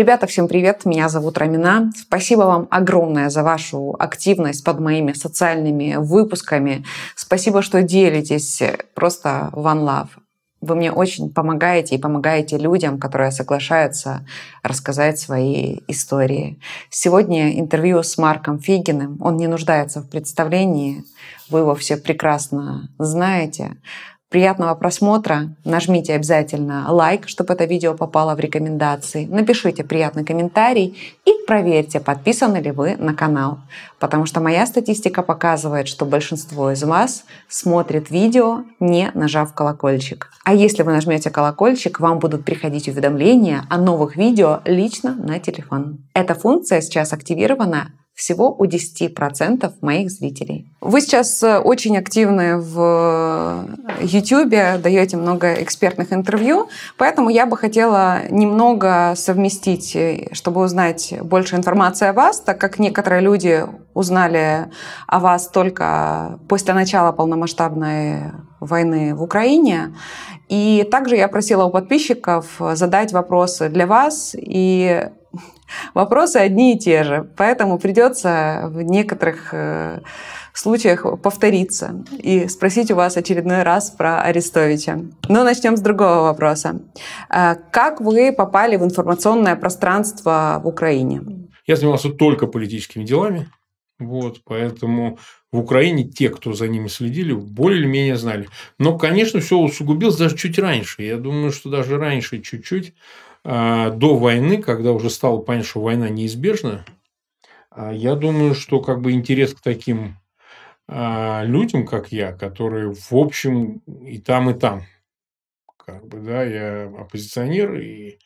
Ребята, всем привет, меня зовут Рамина. Спасибо вам огромное за вашу активность под моими социальными выпусками. Спасибо, что делитесь. Э, просто one love. Вы мне очень помогаете и помогаете людям, которые соглашаются рассказать свои истории. Сегодня интервью с Марком Фигиным. Он не нуждается в представлении, вы его все прекрасно знаете. Приятного просмотра. Нажмите обязательно лайк, чтобы это видео попало в рекомендации. Напишите приятный комментарий и проверьте, подписаны ли вы на канал. Потому что моя статистика показывает, что большинство из вас смотрит видео, не нажав колокольчик. А если вы нажмете колокольчик, вам будут приходить уведомления о новых видео лично на телефон. Эта функция сейчас активирована всего у 10% моих зрителей. Вы сейчас э, очень активны в э, YouTube, даете много экспертных интервью, поэтому я бы хотела немного совместить, э, чтобы узнать больше информации о вас, так как некоторые люди узнали о вас только после начала полномасштабной войны в Украине. И также я просила у подписчиков задать вопросы для вас и вопросы одни и те же, поэтому придется в некоторых э, случаях повториться и спросить у вас очередной раз про Арестовича. Но начнем с другого вопроса. Э, как вы попали в информационное пространство в Украине? Я занимался только политическими делами, вот, поэтому в Украине те, кто за ними следили, более или менее знали. Но, конечно, все усугубилось даже чуть раньше. Я думаю, что даже раньше чуть-чуть а, до войны, когда уже стало понятно, что война неизбежна, а, я думаю, что как бы интерес к таким а, людям, как я, которые в общем и там, и там. Как бы, да, я оппозиционер и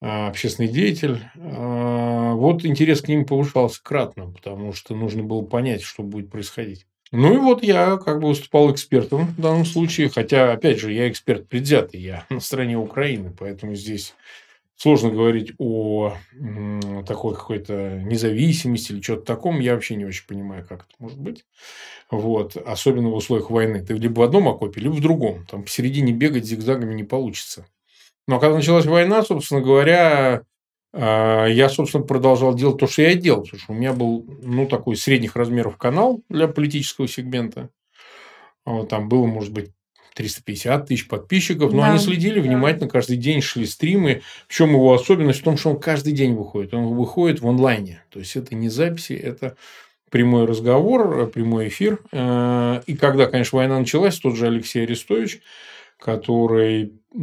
общественный деятель. Вот интерес к ним повышался кратно, потому что нужно было понять, что будет происходить. Ну и вот я как бы выступал экспертом в данном случае, хотя, опять же, я эксперт предвзятый, я на стороне Украины, поэтому здесь сложно говорить о такой какой-то независимости или что-то таком. Я вообще не очень понимаю, как это может быть. Вот. Особенно в условиях войны. Ты либо в одном окопе, либо в другом. Там посередине бегать зигзагами не получится. Но ну, а когда началась война, собственно говоря, а, я, собственно, продолжал делать то, что я делал. Потому что у меня был ну, такой средних размеров канал для политического сегмента. Там было, может быть, 350 тысяч подписчиков, но да. они следили внимательно, каждый день шли стримы. В чем его особенность? В том, что он каждый день выходит. Он выходит в онлайне. То есть, это не записи, это прямой разговор, э, прямой эфир. Э, и когда, конечно, война началась, тот же Алексей Арестович, который у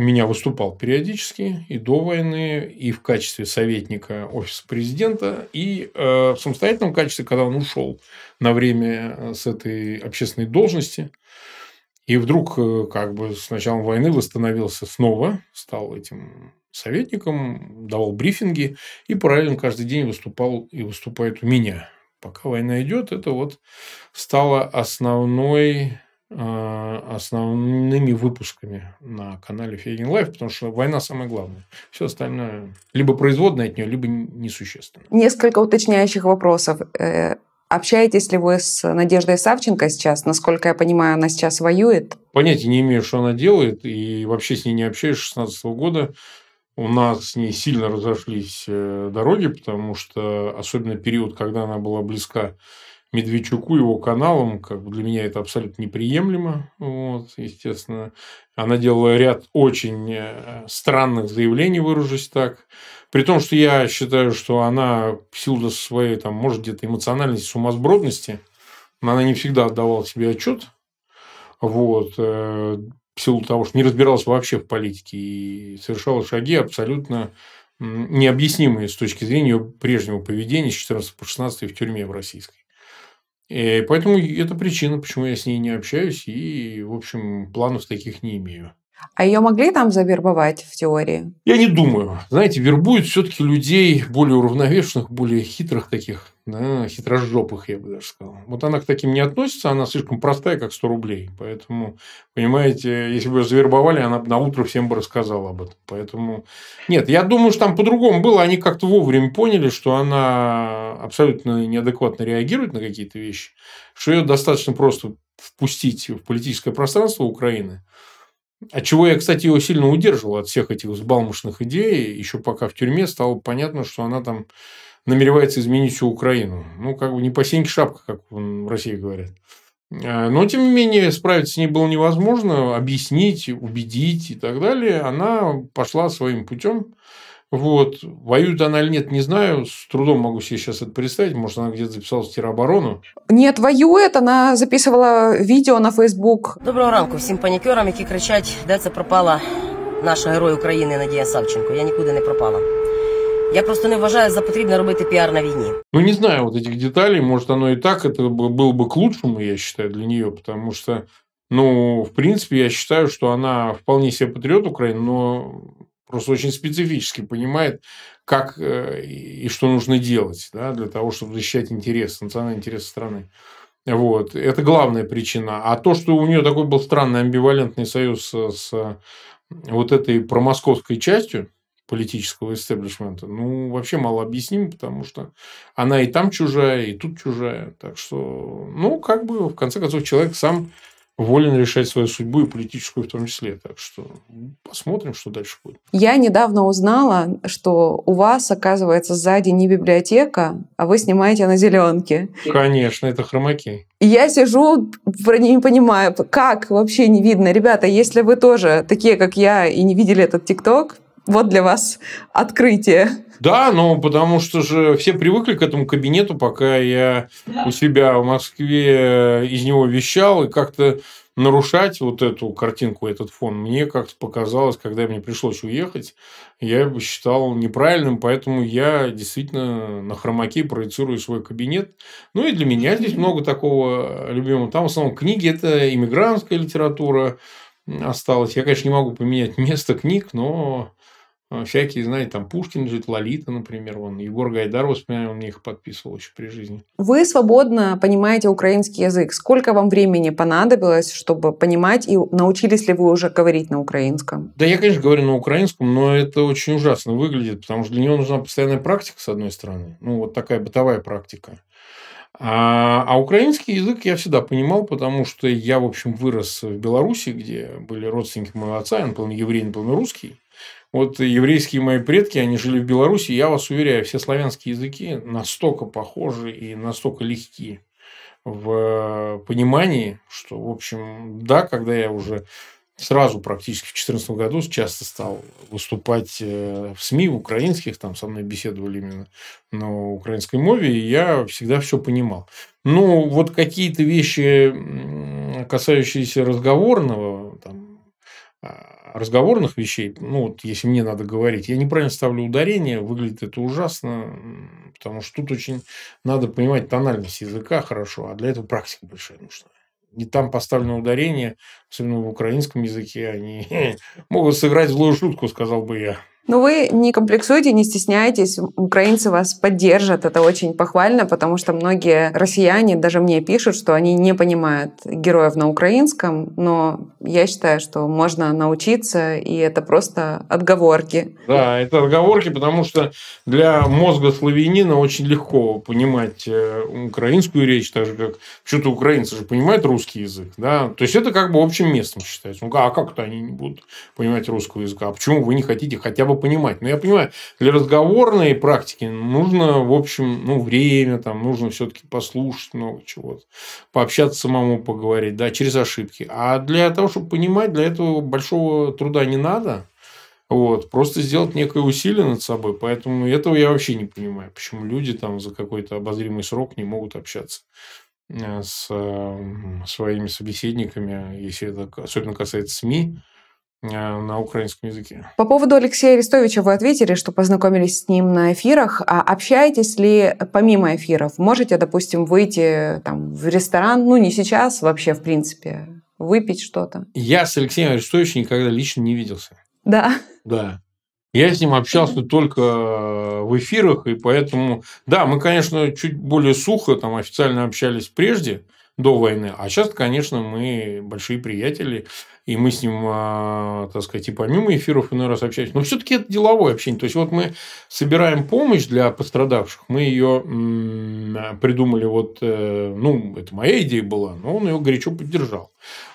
меня выступал периодически и до войны, и в качестве советника Офиса президента, и э, в самостоятельном качестве, когда он ушел на время с этой общественной должности, и вдруг э, как бы с началом войны восстановился снова, стал этим советником, давал брифинги и параллельно каждый день выступал и выступает у меня. Пока война идет, это вот стало основной э, основными выпусками на канале Фейген Лайф, потому что война самое главное. Все остальное либо производное от нее, либо несущественно. Несколько уточняющих вопросов. Э, Общаетесь ли вы с Надеждой Савченко сейчас? Насколько я понимаю, она сейчас воюет. Понятия не имею, что она делает, и вообще с ней не общаюсь с 16 года. У нас с ней сильно разошлись э, дороги, потому что особенно период, когда она была близка Медведчуку, его каналам, как бы для меня это абсолютно неприемлемо, вот, естественно. Она делала ряд очень э, странных заявлений, выражусь так. При том, что я считаю, что она в силу своей, там, может, где-то эмоциональности, сумасбродности, она не всегда отдавала себе отчет, вот, э, в силу того, что не разбиралась вообще в политике и совершала шаги абсолютно необъяснимые с точки зрения ее прежнего поведения с 14 по 16 в тюрьме в российской. Э, и поэтому это причина, почему я с ней не общаюсь и, в общем, планов таких не имею. А ее могли там завербовать в теории? Я не думаю. Знаете, вербуют все-таки людей более уравновешенных, более хитрых таких, да, хитрожопых, я бы даже сказал. Вот она к таким не относится, она слишком простая, как 100 рублей. Поэтому, понимаете, если бы ее завербовали, она бы на утро всем бы рассказала об этом. Поэтому, нет, я думаю, что там по-другому было. Они как-то вовремя поняли, что она абсолютно неадекватно реагирует на какие-то вещи, что ее достаточно просто впустить в политическое пространство Украины – от чего я, кстати, его сильно удерживал от всех этих взбалмошных идей. Еще пока в тюрьме стало понятно, что она там намеревается изменить всю Украину. Ну, как бы не по сеньке шапка, как в России говорят. Э, но, тем не менее, справиться с ней было невозможно, объяснить, убедить и так далее. Она пошла своим путем. Вот. Воюет она или нет, не знаю. С трудом могу себе сейчас это представить. Может, она где-то записалась в тероборону. Нет, воюет. Она записывала видео на Facebook. Доброго ранку всем паникерам, які кричать, де це пропала наша герой України Надія Савченко. Я нікуди не пропала. Я просто не вважаю за потрібне робити піар на війні. Ну, не знаю вот этих деталей. Может, оно и так это было бы к лучшему, я считаю, для нее, потому что Ну, в принципе, я считаю, что она вполне себе патриот Украины, но просто очень специфически понимает, как э, и что нужно делать да, для того, чтобы защищать интересы, национальные интересы страны. Вот. Это главная причина. А то, что у нее такой был странный амбивалентный союз с вот этой промосковской частью политического истеблишмента, ну, вообще мало объясним, потому что она и там чужая, и тут чужая. Так что, ну, как бы, в конце концов, человек сам волен решать свою судьбу и политическую в том числе. Так что посмотрим, что дальше будет. Я недавно узнала, что у вас, оказывается, сзади не библиотека, а вы снимаете на зеленке. Конечно, это хромаки. я сижу, не понимаю, как вообще не видно. Ребята, если вы тоже такие, как я, и не видели этот ТикТок, вот для вас открытие. Да, но ну, потому что же все привыкли к этому кабинету, пока я у себя в Москве э, из него вещал, и как-то нарушать вот эту картинку, этот фон, мне как-то показалось, когда мне пришлось уехать, я считал неправильным, поэтому я действительно на хромаке проецирую свой кабинет. Ну и для меня здесь много такого э, любимого. Там в основном книги – это иммигрантская литература осталась. Я, конечно, не могу поменять место книг, но а, всякие, знаете, там Пушкин живет, Лолита, например, он, Егор Гайдар, воспоминаю, он мне их подписывал еще при жизни. Вы свободно понимаете украинский язык. Сколько вам времени понадобилось, чтобы понимать, и научились ли вы уже говорить на украинском? Да, я, конечно, говорю на украинском, но это очень ужасно выглядит, потому что для него нужна постоянная практика, с одной стороны, ну, вот такая бытовая практика. А, а украинский язык я всегда понимал, потому что я, в общем, вырос в Беларуси, где были родственники моего отца, он полный еврей, он полный русский. Вот еврейские мои предки, они жили в Беларуси, я вас уверяю, все славянские языки настолько похожи и настолько легки в э, понимании, что, в общем, да, когда я уже сразу практически в 2014 году часто стал выступать э, в СМИ в украинских, там со мной беседовали именно на украинской мове, и я всегда все понимал. Ну, вот какие-то вещи, касающиеся разговорного, там, а, разговорных вещей, ну вот если мне надо говорить, я неправильно ставлю ударение, выглядит это ужасно, потому что тут очень надо понимать тональность языка хорошо, а для этого практика большая нужна. Не там поставлено ударение, особенно в украинском языке, они могут сыграть злую шутку, сказал бы я. Ну вы не комплексуйте, не стесняйтесь, украинцы вас поддержат, это очень похвально, потому что многие россияне даже мне пишут, что они не понимают героев на украинском, но я считаю, что можно научиться, и это просто отговорки. Да, это отговорки, потому что для мозга славянина очень легко понимать э, украинскую речь, так же как что-то украинцы же понимают русский язык, да, то есть это как бы общим местом считается. Ну, а как-то они не будут понимать русского языка, а почему вы не хотите хотя бы бы понимать. Но я понимаю, для разговорной практики нужно, в общем, ну, время, там, нужно все-таки послушать много чего пообщаться самому, поговорить, да, через ошибки. А для того, чтобы понимать, для этого большого труда не надо. Вот. Просто сделать некое усилие над собой. Поэтому этого я вообще не понимаю, почему люди там за какой-то обозримый срок не могут общаться э, с своими собеседниками, если это особенно касается СМИ, Э, на украинском языке. По поводу Алексея Арестовича вы ответили, что познакомились с ним на эфирах. А общаетесь ли помимо эфиров? Можете, допустим, выйти там, в ресторан, ну не сейчас вообще, в принципе, выпить что-то? Я с Алексеем Арестовичем никогда лично не виделся. Да? Да. Я с ним общался только э, в эфирах, и поэтому... Да, мы, конечно, чуть более сухо там официально общались прежде, до войны. А сейчас, конечно, мы большие приятели и мы с ним, а, так сказать, и помимо эфиров иной раз общаемся. Но все-таки это деловое общение. То есть, вот мы собираем помощь для пострадавших, мы ее придумали, вот, э, ну, это моя идея была, но он ее горячо поддержал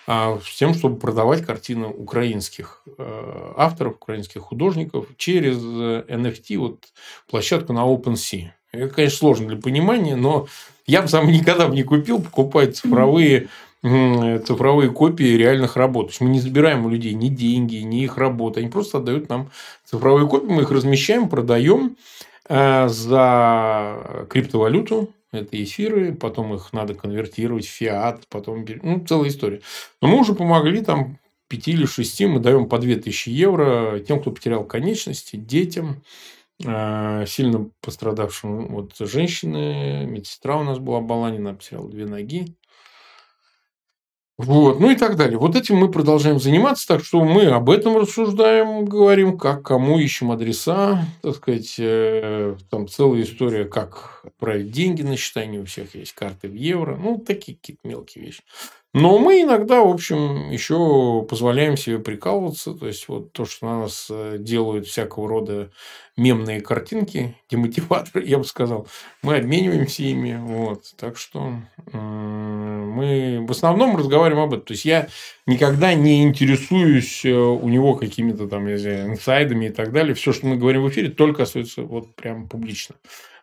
а, с тем, чтобы продавать картины украинских э, авторов, украинских художников через NFT, э, вот площадку на OpenSea. Это, конечно, сложно для понимания, но я бы сам никогда бы не купил, покупать цифровые mm цифровые копии реальных работ. То есть мы не забираем у людей ни деньги, ни их работы. Они просто отдают нам цифровые копии, мы их размещаем, продаем э, за криптовалюту, это эфиры, потом их надо конвертировать в фиат, потом ну, целая история. Но мы уже помогли там 5 или 6, мы даем по 2000 евро тем, кто потерял конечности, детям, э, сильно пострадавшим. Вот женщины, медсестра у нас была Баланина, потеряла две ноги. Вот, ну и так далее. Вот этим мы продолжаем заниматься, так что мы об этом рассуждаем, говорим, как, кому ищем адреса, так сказать, э, там целая история, как отправить деньги на счета не у всех есть карты в евро, ну, такие какие-то мелкие вещи. Но мы иногда, в общем, еще позволяем себе прикалываться, то есть вот то, что на нас э, делают всякого рода мемные картинки, демотиваторы, я бы сказал, мы обмениваемся ими, вот, так что... Э мы в основном разговариваем об этом. То есть я никогда не интересуюсь э, у него какими-то там, я знаю, инсайдами и так далее. Все, что мы говорим в эфире, только остается вот прям публично.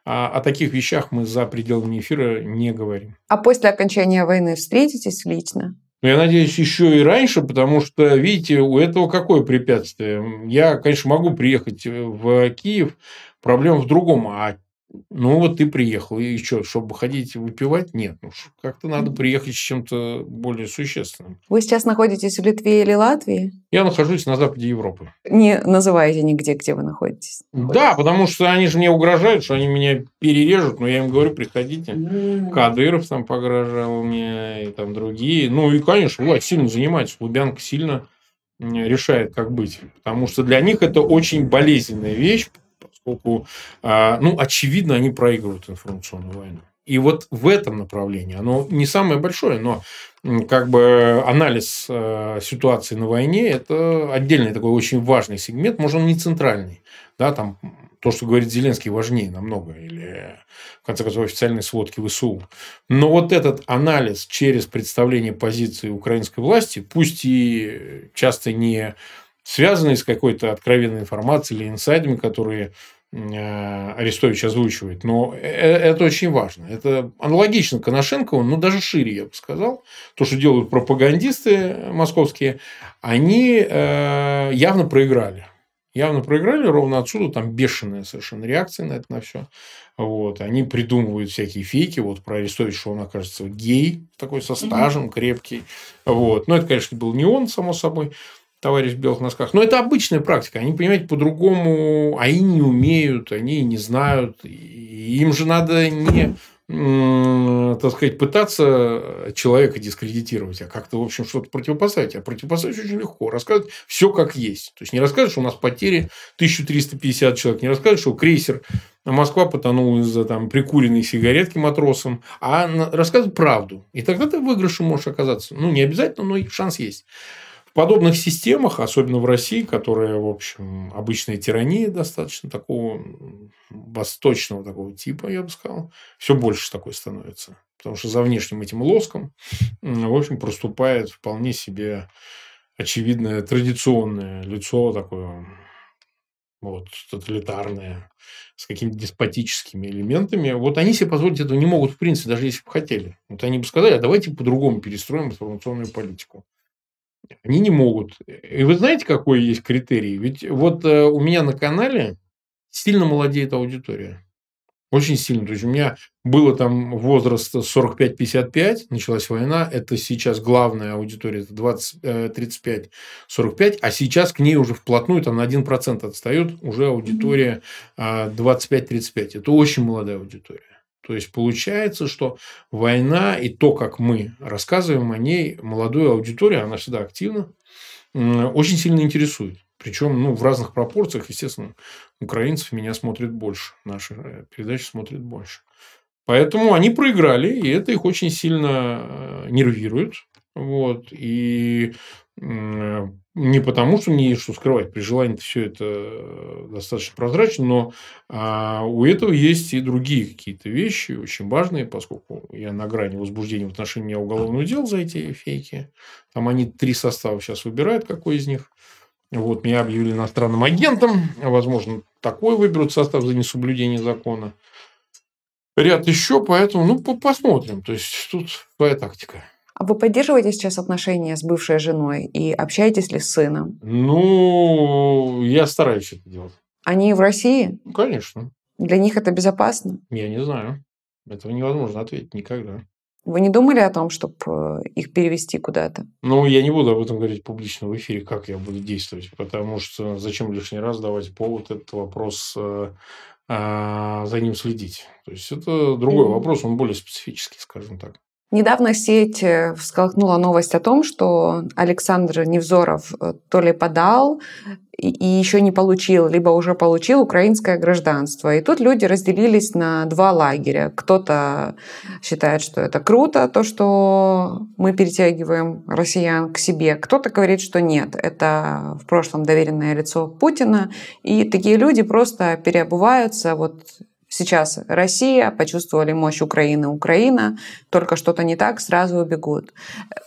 А о таких вещах мы за пределами эфира не говорим. А после окончания войны встретитесь лично? Но ну, я надеюсь, еще и раньше, потому что, видите, у этого какое препятствие? Я, конечно, могу приехать э, в Киев, проблема в другом. А ну, вот ты приехал, и что, чтобы ходить выпивать? Нет, ну, как-то надо приехать с чем-то более существенным. Вы сейчас находитесь в Литве или Латвии? Я нахожусь на западе Европы. Не называете нигде, где вы находитесь? Да, потому что они же мне угрожают, что они меня перережут, но я им говорю, приходите. Кадыров там погрожал мне, и там другие. Ну, и, конечно, власть сильно занимается, Лубянка сильно решает, как быть. Потому что для них это очень болезненная вещь, поскольку, а, ну, очевидно, они проигрывают информационную войну. И вот в этом направлении, оно не самое большое, но как бы анализ а, ситуации на войне – это отдельный такой очень важный сегмент, может, он не центральный, да, там то, что говорит Зеленский, важнее намного, или, в конце концов, официальные сводки ВСУ. Но вот этот анализ через представление позиции украинской власти, пусть и часто не связанные с какой-то откровенной информацией или инсайдами, которые Э, Арестович озвучивает, но э, э, это очень важно. Это аналогично Коношенкову, но даже шире, я бы сказал. То, что делают пропагандисты московские, они явно проиграли. Явно проиграли, ровно отсюда там бешеная совершенно реакция на это на все. Вот. Они придумывают всякие фейки, вот про Арестович, что он окажется гей, такой со стажем, крепкий. Вот. Но это, конечно, был не он, само собой товарищ в белых носках. Но это обычная практика. Они, понимаете, по-другому, они а не умеют, они не знают. им же надо не так сказать, пытаться человека дискредитировать, а как-то, в общем, что-то противопоставить. А противопоставить очень легко. Рассказывать все как есть. То есть, не рассказывать, что у нас потери 1350 человек, не рассказывать, что крейсер Москва потонул из-за там, прикуренной сигаретки матросом, а рассказывать правду. И тогда ты в выигрыше можешь оказаться. Ну, не обязательно, но шанс есть подобных системах, особенно в России, которая, в общем, обычная тирания достаточно такого восточного такого типа, я бы сказал, все больше такой становится. Потому что за внешним этим лоском, в общем, проступает вполне себе очевидное традиционное лицо такое вот, тоталитарное, с какими-то деспотическими элементами. Вот они себе позволить этого не могут, в принципе, даже если бы хотели. Вот они бы сказали, а давайте по-другому перестроим информационную политику. Они не могут. И вы знаете, какой есть критерий? Ведь вот э, у меня на канале сильно молодеет аудитория. Очень сильно. То есть у меня было там возраст 45-55, началась война. Это сейчас главная аудитория, это 35-45. Э, а сейчас к ней уже вплотную, там на 1% отстает уже аудитория 25-35. А, это очень молодая аудитория. То есть получается, что война и то, как мы рассказываем о ней, молодую аудиторию, она всегда активна, очень сильно интересует. Причем ну, в разных пропорциях, естественно, украинцев меня смотрит больше, наши э, передачи смотрят больше. Поэтому они проиграли, и это их очень сильно э, нервирует. Вот, и не потому, что не что скрывать, при желании все это достаточно прозрачно, но а, у этого есть и другие какие-то вещи, очень важные, поскольку я на грани возбуждения в отношении уголовного дела за эти фейки. Там они три состава сейчас выбирают, какой из них. Вот, меня объявили иностранным агентом, возможно, такой выберут состав за несоблюдение закона. Ряд еще, поэтому, ну, посмотрим. То есть, тут своя тактика. А вы поддерживаете сейчас отношения с бывшей женой и общаетесь ли с сыном? Ну, я стараюсь это делать. Они в России? Ну, конечно. Для них это безопасно? Я не знаю. Этого невозможно ответить никогда. Вы не думали о том, чтобы э, их перевести куда-то? Ну, я не буду об этом говорить публично в эфире, как я буду действовать, потому что зачем лишний раз давать повод этот вопрос э, а, за ним следить. То есть это другой вопрос, он более специфический, скажем так. Недавно сеть всколыхнула новость о том, что Александр Невзоров э, то ли подал и еще не получил, либо уже получил украинское гражданство. И тут люди разделились на два лагеря. Кто-то считает, что это круто, то, что мы перетягиваем россиян к себе. Кто-то говорит, что нет, это в прошлом доверенное лицо Путина. И такие люди просто переобуваются вот Сейчас Россия, почувствовали мощь Украины, Украина, только что-то не так, сразу убегут.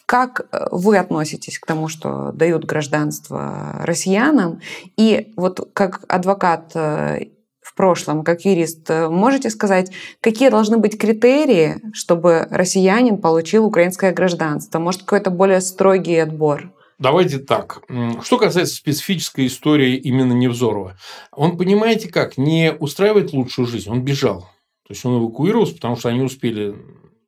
Как э, вы относитесь к тому, что дают гражданство россиянам? И вот как адвокат э, в прошлом, как юрист, э, можете сказать, какие должны быть критерии, чтобы россиянин получил украинское гражданство? Может, какой-то более строгий отбор? Давайте так. Что касается специфической истории именно Невзорова. Он, понимаете как, не устраивает лучшую жизнь, он бежал. То есть, он эвакуировался, потому что они успели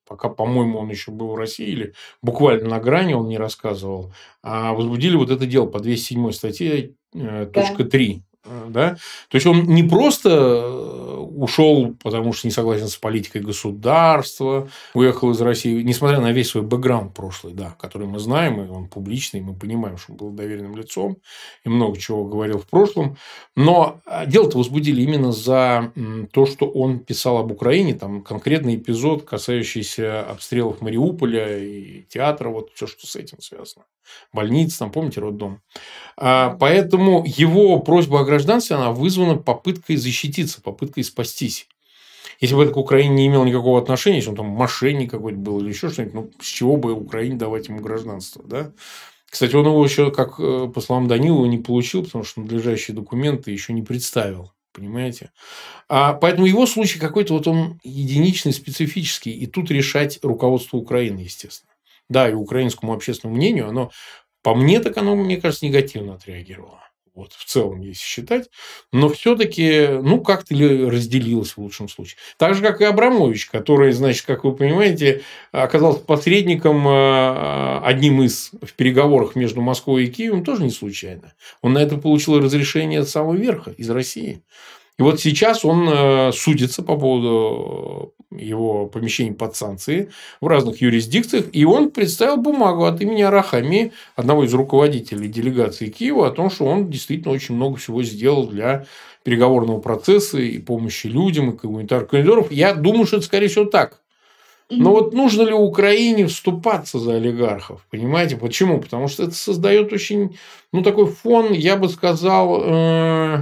пока, по-моему, он еще был в России или буквально на грани, он не рассказывал, а возбудили вот это дело по 207 статье, э, точка 3. Э, да? То есть он не просто э, ушел, потому что не согласен с политикой государства, уехал из России, несмотря на весь свой бэкграунд прошлый, да, который мы знаем, и он публичный, и мы понимаем, что он был доверенным лицом и много чего говорил в прошлом. Но э, дело-то возбудили именно за то, что он писал об Украине, там конкретный эпизод, касающийся обстрелов Мариуполя и театра, вот все, что с этим связано. Больниц, там, помните, роддом. А, поэтому его просьба о гражданстве, она вызвана попыткой защититься, попыткой спастись. Если бы это к Украине не имел никакого отношения, если он там мошенник какой-то был или еще что-нибудь, ну, с чего бы Украине давать ему гражданство, да? Кстати, он его еще, как э, по словам Данилова, не получил, потому что надлежащие документы еще не представил. Понимаете? А, поэтому его случай какой-то вот он единичный, специфический. И тут решать руководство Украины, естественно. Да, и украинскому общественному мнению оно, по мне, так оно, мне кажется, негативно отреагировало вот в целом, если считать, но все-таки, ну, как-то разделилось в лучшем случае. Так же, как и Абрамович, который, значит, как вы понимаете, оказался посредником а, одним из в переговорах между Москвой и Киевом, тоже не случайно. Он на это получил разрешение от самого верха, из России. И вот сейчас он а, судится по поводу его помещение под санкции в разных юрисдикциях, и он представил бумагу от имени Арахами, одного из руководителей делегации Киева, о том, что он действительно очень много всего сделал для переговорного процесса и помощи людям, и гуманитарных коридоров. Я думаю, что это, скорее всего, так. Но вот нужно ли Украине вступаться за олигархов? Понимаете, почему? Потому что это создает очень, ну, такой фон, я бы сказал, э-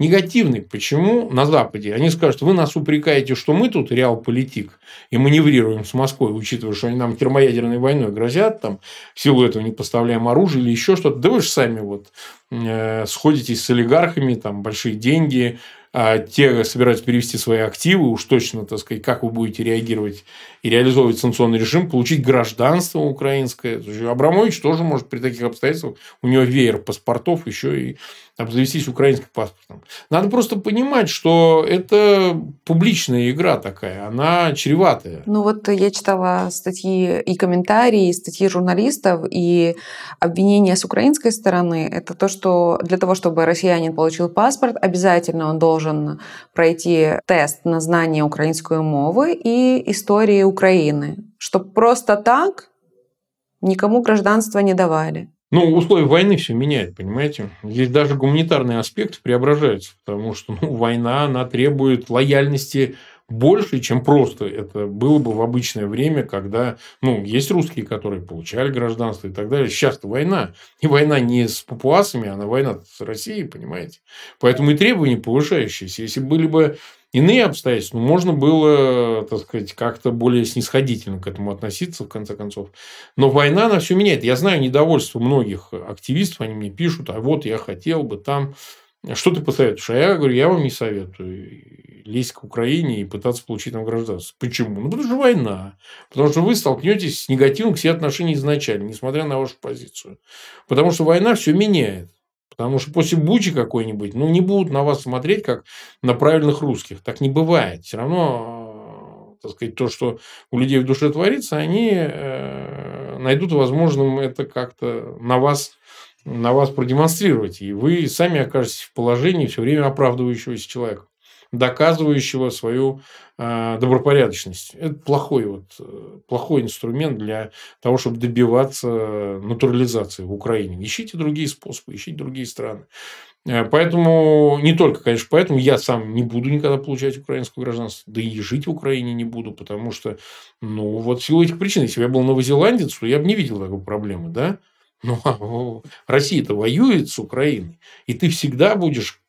негативный. Почему на Западе? Они скажут, вы нас упрекаете, что мы тут реал-политик и маневрируем с Москвой, учитывая, что они нам термоядерной войной грозят, там, в силу этого не поставляем оружие или еще что-то. Да вы же сами вот э, сходитесь с олигархами, там, большие деньги, а те собираются перевести свои активы, уж точно, так сказать, как вы будете реагировать и реализовывать санкционный режим, получить гражданство украинское. Абрамович тоже может при таких обстоятельствах, у него веер паспортов, еще и обзавестись украинским паспортом. Надо просто понимать, что это публичная игра такая, она чреватая. Ну вот я читала статьи и комментарии, и статьи журналистов, и обвинения с украинской стороны, это то, что для того, чтобы россиянин получил паспорт, обязательно он должен должен пройти тест на знание украинской мовы и истории Украины, чтобы просто так никому гражданство не давали. Ну, условия войны все меняют, понимаете? Здесь даже гуманитарный аспект преображается, потому что ну, война, она требует лояльности больше, чем просто это было бы в обычное время, когда ну, есть русские, которые получали гражданство и так далее. Сейчас-то война. И война не с папуасами, она война с Россией, понимаете? Поэтому и требования повышающиеся. Если были бы иные обстоятельства, ну, можно было, так сказать, как-то более снисходительно к этому относиться, в конце концов. Но война, на все меняет. Я знаю недовольство многих активистов, они мне пишут, а вот я хотел бы там что ты посоветуешь? А я говорю, я вам не советую лезть к Украине и пытаться получить там гражданство. Почему? Ну, потому что война. Потому что вы столкнетесь с негативом к себе отношений изначально, несмотря на вашу позицию. Потому что война все меняет. Потому что после Бучи какой-нибудь, ну, не будут на вас смотреть, как на правильных русских. Так не бывает. Все равно, так сказать, то, что у людей в душе творится, они э, найдут возможным это как-то на вас на вас продемонстрировать, и вы сами окажетесь в положении все время оправдывающегося человека, доказывающего свою э, добропорядочность. Это плохой, вот, э, плохой инструмент для того, чтобы добиваться э, натурализации в Украине. Ищите другие способы, ищите другие страны. Э, поэтому, не только, конечно, поэтому я сам не буду никогда получать украинское гражданство, да и жить в Украине не буду, потому что, ну, вот в силу этих причин, если бы я был новозеландец, то я бы не видел такой проблемы, да, ну, а, Россия-то воюет с Украиной, и ты всегда будешь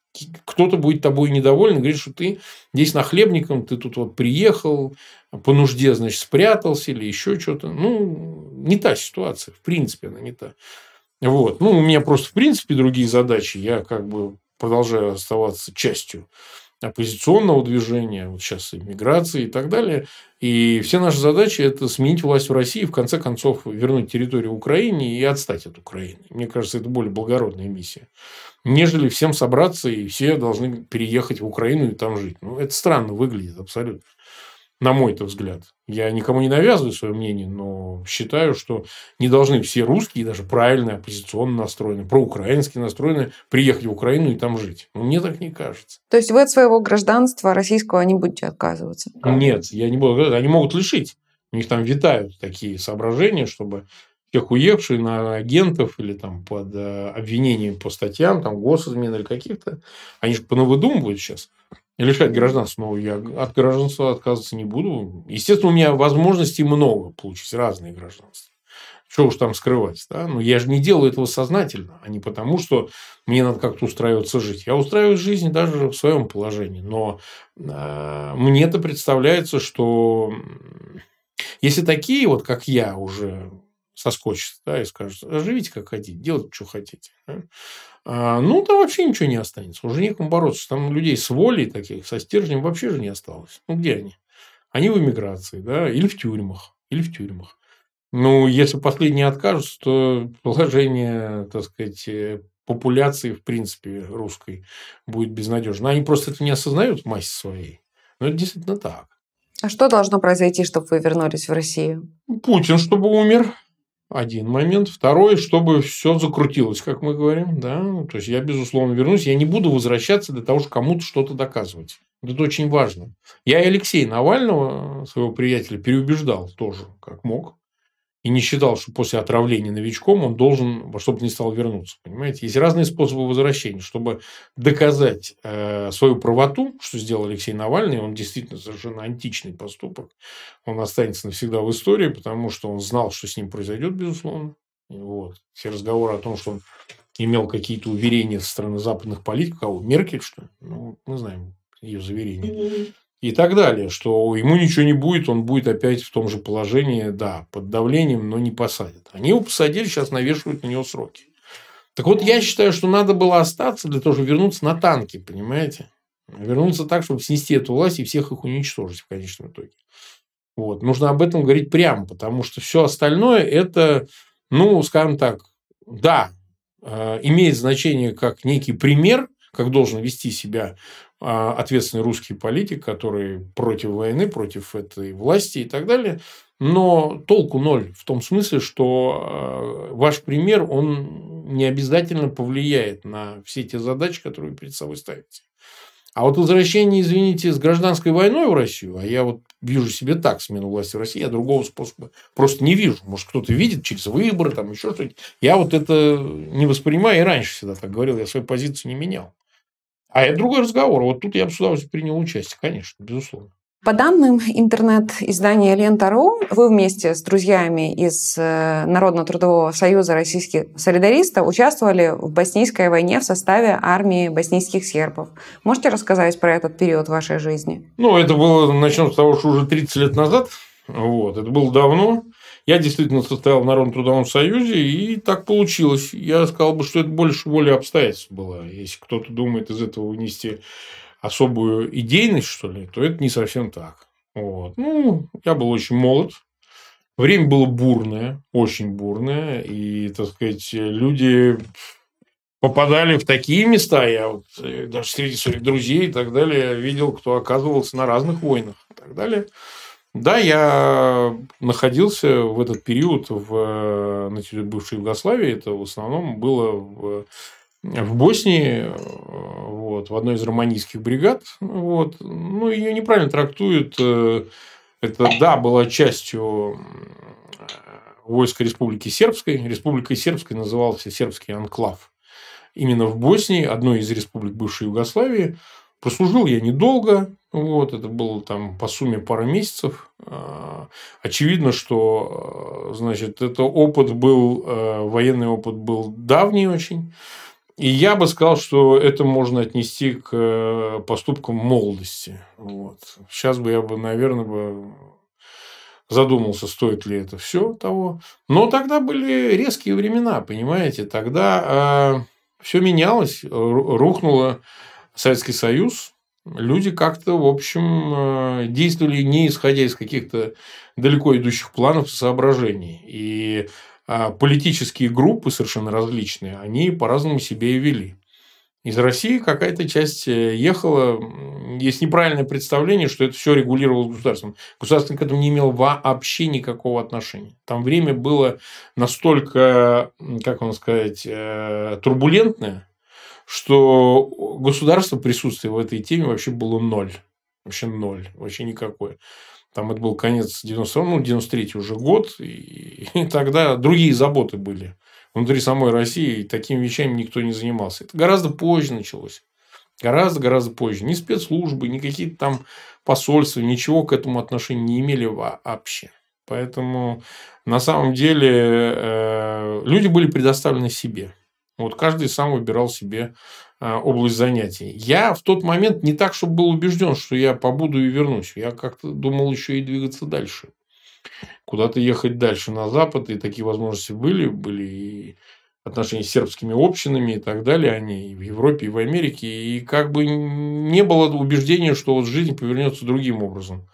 кто-то будет тобой недоволен, говорит, что ты здесь нахлебником, ты тут вот приехал, по нужде, значит, спрятался или еще что-то. Ну, не та ситуация, в принципе, она не та. Вот. Ну, у меня просто, в принципе, другие задачи. Я как бы продолжаю оставаться частью оппозиционного движения, вот сейчас иммиграции и так далее. И все наши задачи – это сменить власть в России, в конце концов, вернуть территорию Украине и отстать от Украины. Мне кажется, это более благородная миссия, нежели всем собраться, и все должны переехать в Украину и там жить. Ну, это странно выглядит абсолютно на мой-то взгляд. Я никому не навязываю свое мнение, но считаю, что не должны все русские, даже правильные, оппозиционно настроенные, проукраинские настроенные, приехать в Украину и там жить. Ну, мне так не кажется. То есть вы от своего гражданства российского не будете отказываться? Нет, я не буду отказываться. Они могут лишить. У них там витают такие соображения, чтобы тех уехавших на агентов или там под э, обвинением по статьям, там госизмен или каких-то, они же понавыдумывают сейчас лишать гражданства, но ну, я от гражданства отказываться не буду. Естественно, у меня возможностей много получить разные гражданства. Что уж там скрывать, да? Но я же не делаю этого сознательно, а не потому, что мне надо как-то устраиваться жить. Я устраиваюсь жизнь даже в своем положении. Но э, а, мне это представляется, что если такие вот, как я, уже соскочит да, и скажет, живите как хотите, делайте, что хотите. А, ну, там вообще ничего не останется, уже некому бороться. Там людей с волей таких, со стержнем вообще же не осталось. Ну, где они? Они в эмиграции, да, или в тюрьмах, или в тюрьмах. Ну, если последние откажутся, то положение, так сказать, э, популяции, в принципе, русской будет безнадежно. Они просто это не осознают в массе своей. Но это действительно так. А что должно произойти, чтобы вы вернулись в Россию? Путин, чтобы умер. Один момент. Второй, чтобы все закрутилось, как мы говорим. Да? То есть я, безусловно, вернусь. Я не буду возвращаться для того, чтобы кому-то что-то доказывать. Это очень важно. Я и Алексея Навального, своего приятеля, переубеждал тоже, как мог и не считал, что после отравления новичком он должен во что бы ни стал вернуться. Понимаете, есть разные способы возвращения. Чтобы доказать э, свою правоту, что сделал Алексей Навальный, он действительно совершенно античный поступок, он останется навсегда в истории, потому что он знал, что с ним произойдет, безусловно. Вот. Все разговоры о том, что он имел какие-то уверения со стороны западных политиков, кого а Меркель, что ли? Ну, мы знаем ее заверения и так далее, что ему ничего не будет, он будет опять в том же положении, да, под давлением, но не посадят. Они его посадили, сейчас навешивают на него сроки. Так вот, я считаю, что надо было остаться для того, чтобы вернуться на танки, понимаете? Вернуться так, чтобы снести эту власть и всех их уничтожить в конечном итоге. Вот. Нужно об этом говорить прямо, потому что все остальное это, ну, скажем так, да, э, имеет значение как некий пример, как должен вести себя а, ответственный русский политик, который против войны, против этой власти и так далее. Но толку ноль в том смысле, что а, ваш пример, он не обязательно повлияет на все те задачи, которые вы перед собой ставите. А вот возвращение, извините, с гражданской войной в Россию, а я вот вижу себе так смену власти в России, я другого способа просто не вижу. Может, кто-то видит через выборы, там еще что то Я вот это не воспринимаю и раньше всегда так говорил, я свою позицию не менял. А это другой разговор. Вот тут я бы с удовольствием принял участие, конечно, безусловно. По данным интернет-издания Лента.ру, вы вместе с друзьями из э, Народно-трудового союза российских солидаристов участвовали в боснийской войне в составе армии боснийских сербов. Можете рассказать про этот период вашей жизни? Ну, это было, начнем с того, что уже 30 лет назад. Вот, это было давно. Я действительно состоял в Народном трудовом союзе, и так получилось. Я сказал бы, что это больше воля обстоятельств было. Если кто-то думает из этого вынести особую идейность, что ли, то это не совсем так. Вот. Ну, я был очень молод. Время было бурное, очень бурное. И, так сказать, люди попадали в такие места, я вот э, даже среди своих друзей и так далее видел, кто оказывался на разных войнах и так далее. Да, я находился в этот период в, э, на территории бывшей Югославии. Это в основном было в, э, в Боснии, э, вот, в одной из романийских бригад. Вот. Ну, ее неправильно трактуют. Это, да, была частью войска Республики Сербской. Республика Сербская назывался Сербский анклав. Именно в Боснии, одной из республик бывшей Югославии, Прослужил я недолго, вот, это было там по сумме пара месяцев. А, очевидно, что, э, значит, это опыт был, э, военный опыт был давний очень. И я бы сказал, что это можно отнести к э, поступкам молодости. Вот. Сейчас бы я бы, наверное, бы задумался, стоит ли это все того. Но тогда были резкие времена, понимаете? Тогда э, все менялось, рухнуло Советский Союз, люди как-то, в общем, э, действовали не исходя из каких-то далеко идущих планов и соображений. И а, политические группы совершенно различные, они по-разному себе и вели. Из России какая-то часть э, ехала. Есть неправильное представление, что это все регулировалось государством. Государство к этому не имело вообще никакого отношения. Там время было настолько, как вам сказать, э, турбулентное, что государство присутствие в этой теме вообще было ноль. Вообще ноль. Вообще никакое. Там это был конец 90 ну, 93 уже год, и, и тогда другие заботы были внутри самой России, и такими вещами никто не занимался. Это гораздо позже началось. Гораздо-гораздо позже. Ни спецслужбы, ни какие-то там посольства, ничего к этому отношения не имели вообще. Поэтому на самом деле э, люди были предоставлены себе. Вот каждый сам выбирал себе а, область занятий. Я в тот момент не так, чтобы был убежден, что я побуду и вернусь. Я как-то думал еще и двигаться дальше. Куда-то ехать дальше на Запад. И такие возможности были. Были и отношения с сербскими общинами и так далее. Они и в Европе, и в Америке. И как бы не было убеждения, что вот жизнь повернется другим образом.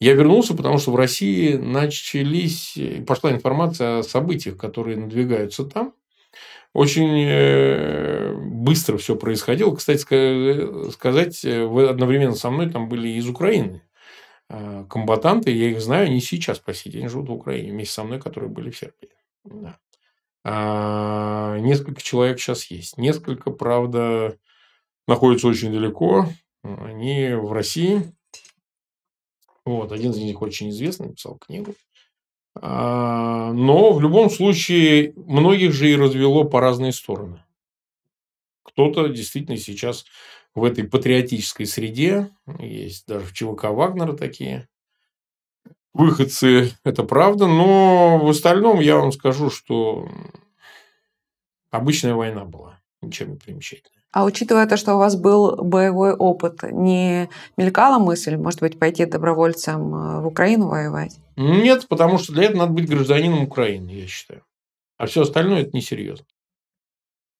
Я вернулся, потому что в России начались, э, пошла информация о событиях, которые надвигаются там – очень э, быстро все происходило. Кстати, э, сказать, э, одновременно со мной там были из Украины а, комбатанты, я их знаю, они сейчас по сей день живут в Украине вместе со мной, которые были в Сербии. Да. А, несколько человек сейчас есть. Несколько, правда, находятся очень далеко. Они в России. Вот, один из них очень известный, писал книгу. А, но в любом случае многих же и развело по разные стороны. Кто-то действительно сейчас в этой патриотической среде, есть даже в ЧВК Вагнера такие выходцы, это правда, но в остальном я вам скажу, что обычная война была, ничем не примечательная. А учитывая то, что у вас был боевой опыт, не мелькала мысль, может быть, пойти добровольцем э, в Украину воевать? Нет, потому что для этого надо быть гражданином Украины, я считаю. А все остальное это несерьезно.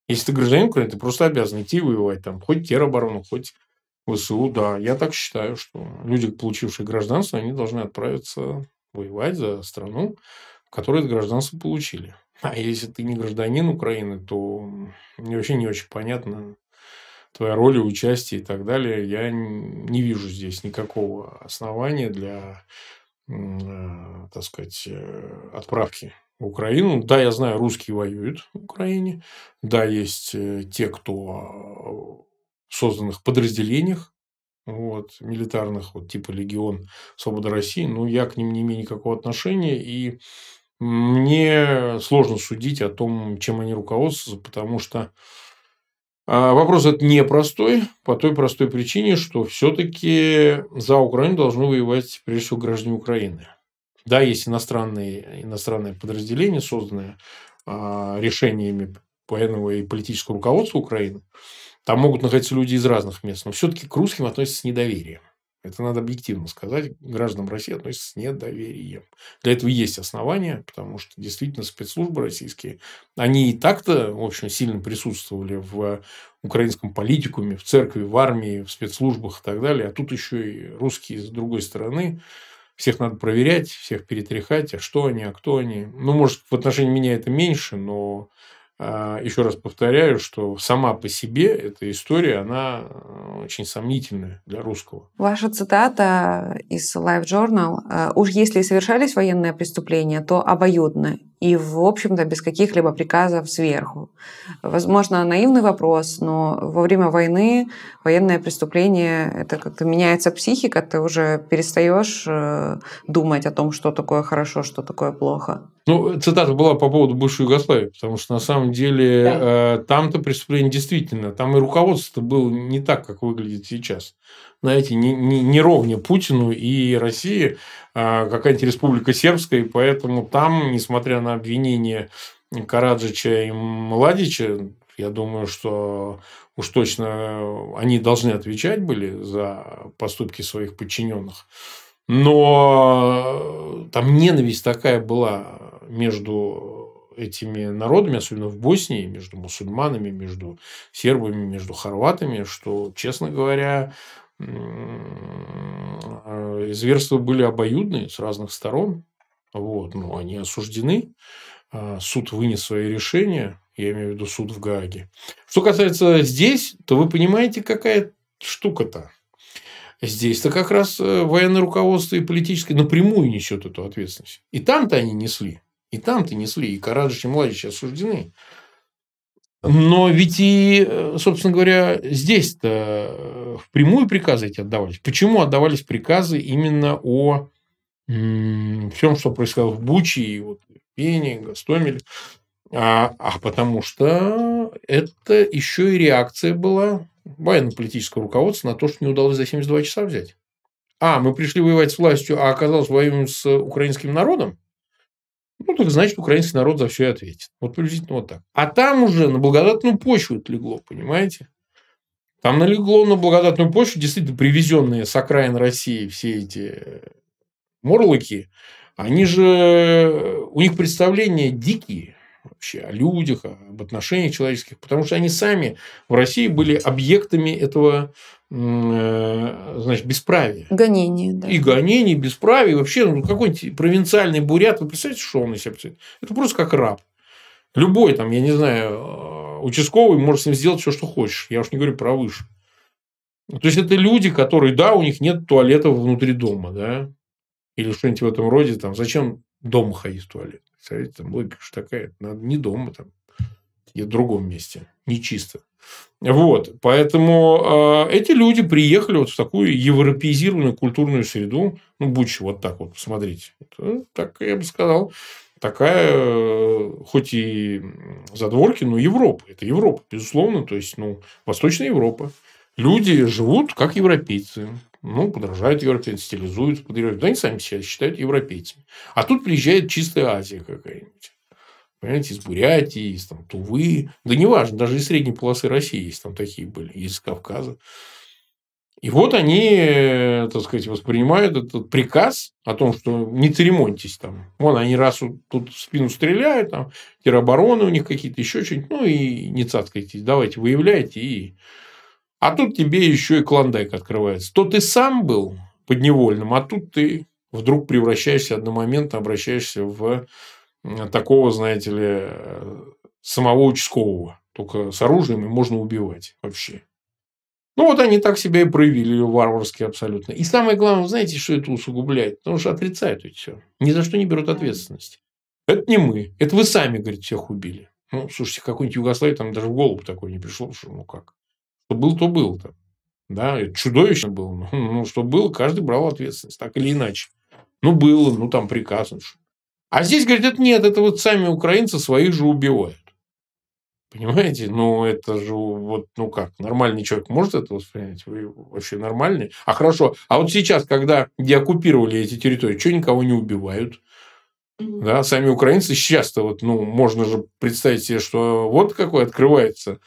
Если ты гражданин Украины, ты просто обязан идти воевать там, хоть тероборону, хоть ВСУ, да. Я так считаю, что люди, получившие гражданство, они должны отправиться воевать за страну, в которой это гражданство получили. А если ты не гражданин Украины, то мне вообще не очень понятно твоя роль и участие и так далее. Я не вижу здесь никакого основания для, э, так сказать, э, отправки в Украину. Да, я знаю, русские воюют в Украине. Да, есть э, те, кто в созданных подразделениях вот, милитарных, вот, типа Легион Свободы России, но я к ним не имею никакого отношения, и мне сложно судить о том, чем они руководствуются, потому что а, вопрос этот непростой, по той простой причине, что все-таки за Украину должны воевать прежде всего граждане Украины. Да, есть иностранные, иностранные подразделения, созданные а, решениями военного и политического руководства Украины. Там могут находиться люди из разных мест, но все-таки к русским относятся с недоверием это надо объективно сказать, гражданам России относятся с недоверием. Для этого есть основания, потому что действительно спецслужбы российские, они и так-то, в общем, сильно присутствовали в украинском политикуме, в церкви, в армии, в спецслужбах и так далее. А тут еще и русские с другой стороны. Всех надо проверять, всех перетряхать, а что они, а кто они. Ну, может, в отношении меня это меньше, но а, еще раз повторяю, что сама по себе эта история, она э, очень сомнительная для русского. Ваша цитата из Life Journal. Э, «Уж если и совершались военные преступления, то обоюдно, и, в общем-то, без каких-либо приказов сверху. Возможно, наивный вопрос, но во время войны военное преступление, это как-то меняется психика, ты уже перестаешь э, думать о том, что такое хорошо, что такое плохо. Ну, цитата была по поводу бывшей Югославии, потому что на самом деле да. э, там-то преступление действительно, там и руководство было не так, как выглядит сейчас знаете, не, не, не ровня Путину и России а, какая-нибудь республика сербская, и поэтому там, несмотря на обвинения Караджича и Младича, я думаю, что уж точно они должны отвечать были за поступки своих подчиненных. Но там ненависть такая была между этими народами, особенно в Боснии, между мусульманами, между сербами, между хорватами, что, честно говоря, зверства были обоюдные с разных сторон. Вот, но они осуждены. А, суд вынес свои решения, я имею в виду суд в Гааге. Что касается здесь, то вы понимаете, какая штука-то. Здесь-то как раз э, военное руководство и политическое напрямую несет эту ответственность. И там-то они несли. И там-то несли. И Караджич и Младич осуждены. Но ведь и, э, собственно говоря, здесь-то э, впрямую приказы эти отдавались. Почему отдавались приказы именно о всем, что происходило в Буче и вот Пене, Гастомеле? А, а потому что это еще и реакция была военно-политического руководства на то, что не удалось за 72 часа взять. А, мы пришли воевать с властью, а оказалось воюем с украинским народом? Ну, так значит, украинский народ за все и ответит. Вот приблизительно вот так. А там уже на благодатную почву это легло, понимаете? Там налегло на благодатную почву действительно привезенные с окраин России все эти э, морлоки. Они же, э, у них представления дикие, вообще о людях, об отношениях человеческих, потому что они сами в России были объектами этого э, значит, бесправия. гонения да. И гонений, бесправий. Вообще, ну, какой-нибудь провинциальный бурят, вы представляете, что он из себя представляет? Это просто как раб. Любой там, я не знаю, э, участковый может с ним сделать все, что хочешь. Я уж не говорю про выше. То есть, это люди, которые, да, у них нет туалета внутри дома, да, или что-нибудь в этом роде, там, зачем дома ходить в туалет? Смотрите, там логика же такая. Надо не дома там, и в другом месте. Нечисто. Вот. Поэтому э, эти люди приехали вот в такую европеизированную культурную среду. Ну, Бучи, вот так вот, посмотрите. Это, так, я бы сказал, такая, э, хоть и задворки, но Европа. Это Европа, безусловно. То есть, ну, Восточная Европа люди живут как европейцы. Ну, подражают европейцам, стилизуют, подражают. Да, они сами себя считают европейцами. А тут приезжает чистая Азия какая-нибудь. Понимаете, из Бурятии, из там, Тувы. Да неважно, даже из средней полосы России есть там такие были, из Кавказа. И вот они, так сказать, воспринимают этот приказ о том, что не церемоньтесь там. Вон они раз тут в спину стреляют, там, теробороны у них какие-то, еще что-нибудь. Ну, и не цацкайтесь, давайте выявляйте и а тут тебе еще и клондайк открывается. То ты сам был подневольным, а тут ты вдруг превращаешься одномоментно, обращаешься в такого, знаете ли, э, самого участкового. Только с оружием можно убивать вообще. Ну, вот они так себя и проявили варварски абсолютно. И самое главное, знаете, что это усугубляет? Потому что отрицают ведь все. Ни за что не берут ответственности. Это не мы. Это вы сами, говорит, всех убили. Ну, слушайте, какой-нибудь Югославии там даже в голову такой не пришло, что ну как. Что был, то был. -то. Да, это чудовищно было. Ну, ну, что было, каждый брал ответственность, так или иначе. Ну, было, ну, там приказ. Ну, а здесь, говорят это нет, это вот сами украинцы своих же убивают. Понимаете? Ну, это же вот, ну как, нормальный человек может это воспринять? Вы вообще нормальный? А хорошо, а вот сейчас, когда деоккупировали эти территории, что никого не убивают? Да, сами украинцы сейчас-то вот, ну, можно же представить себе, что вот какой открывается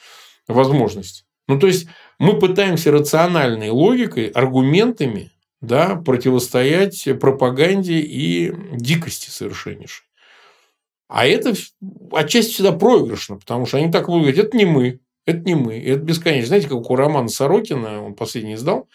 возможность ну, то есть, мы пытаемся рациональной логикой, аргументами да, противостоять пропаганде и дикости совершеннейшей. А это отчасти всегда проигрышно, потому что они так будут говорить, это не мы, это не мы, это бесконечно. Знаете, как у Романа Сорокина, он последний издал,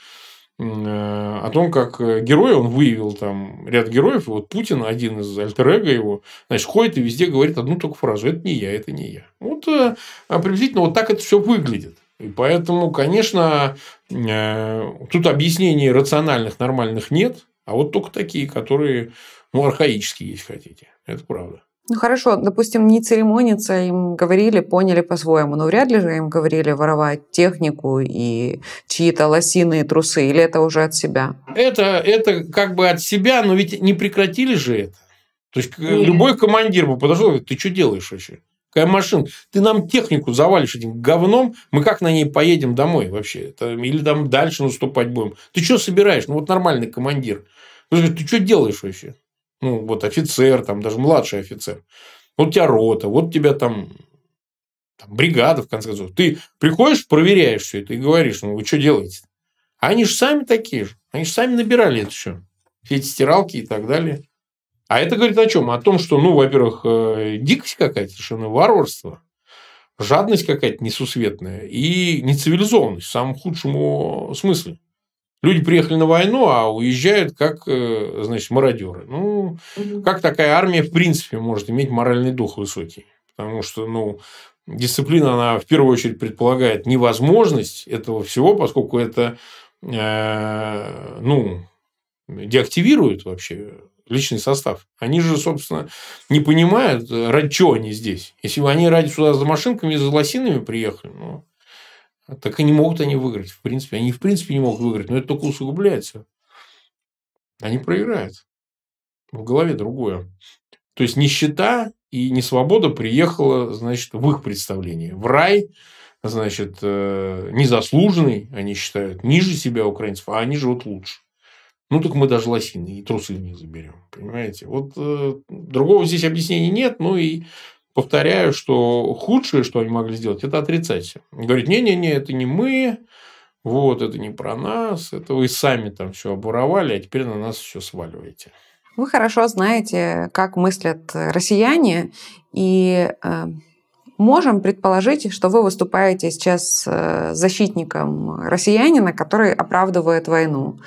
э, о том, как э, герой он выявил там ряд героев, и вот Путин, один из альтер его, значит, ходит и везде говорит одну только фразу, это не я, это не я. Вот э, а приблизительно вот так это все выглядит. И поэтому, конечно, э, тут объяснений рациональных, нормальных нет, а вот только такие, которые ну, архаические, если хотите. Это правда. Ну хорошо, допустим, не церемониться, им говорили, поняли по-своему, но вряд ли же им говорили воровать технику и чьи-то лосины и трусы, или это уже от себя? Это, это как бы от себя, но ведь не прекратили же это. То есть Нет. любой командир бы подошел и говорит, ты что делаешь вообще? Какая машина? Ты нам технику завалишь этим говном, мы как на ней поедем домой вообще? или там дальше наступать будем? Ты что собираешь? Ну, вот нормальный командир. Ты что делаешь вообще? Ну, вот офицер, там даже младший офицер. Вот у тебя рота, вот у тебя там, там бригада, в конце концов. Ты приходишь, проверяешь все это и говоришь, ну, вы что делаете? А они же сами такие же. Они же сами набирали это все. Все эти стиралки и так далее. А это говорит о чем? О том, что, ну, во-первых, э, дикость какая-то, совершенно варварство, жадность какая-то несусветная и нецивилизованность в самом худшем смысле. Люди приехали на войну, а уезжают как, э, значит, мародеры. Ну, угу. как такая армия, в принципе, может иметь моральный дух высокий? Потому что, ну, дисциплина, она в первую очередь предполагает невозможность этого всего, поскольку это, э, ну, деактивирует вообще личный состав. Они же, собственно, не понимают, э, ради чего они здесь. Если бы они ради сюда за машинками и за лосинами приехали, ну, так и не могут они выиграть. В принципе, они в принципе не могут выиграть, но это только усугубляется. Они проиграют. В голове другое. То есть нищета и несвобода приехала, значит, в их представление В рай, значит, э, незаслуженный, они считают, ниже себя украинцев, а они живут лучше. Ну, так мы даже лосины и трусы не заберем. Понимаете? Вот э, другого здесь объяснения нет. Ну, и повторяю, что худшее, что они могли сделать, это отрицать Говорит, не-не-не, это не мы, вот, это не про нас, это вы сами там все обуровали, а теперь на нас еще сваливаете. Вы хорошо знаете, как мыслят э, россияне, и э, Можем предположить, что вы выступаете сейчас э, защитником россиянина, который оправдывает войну.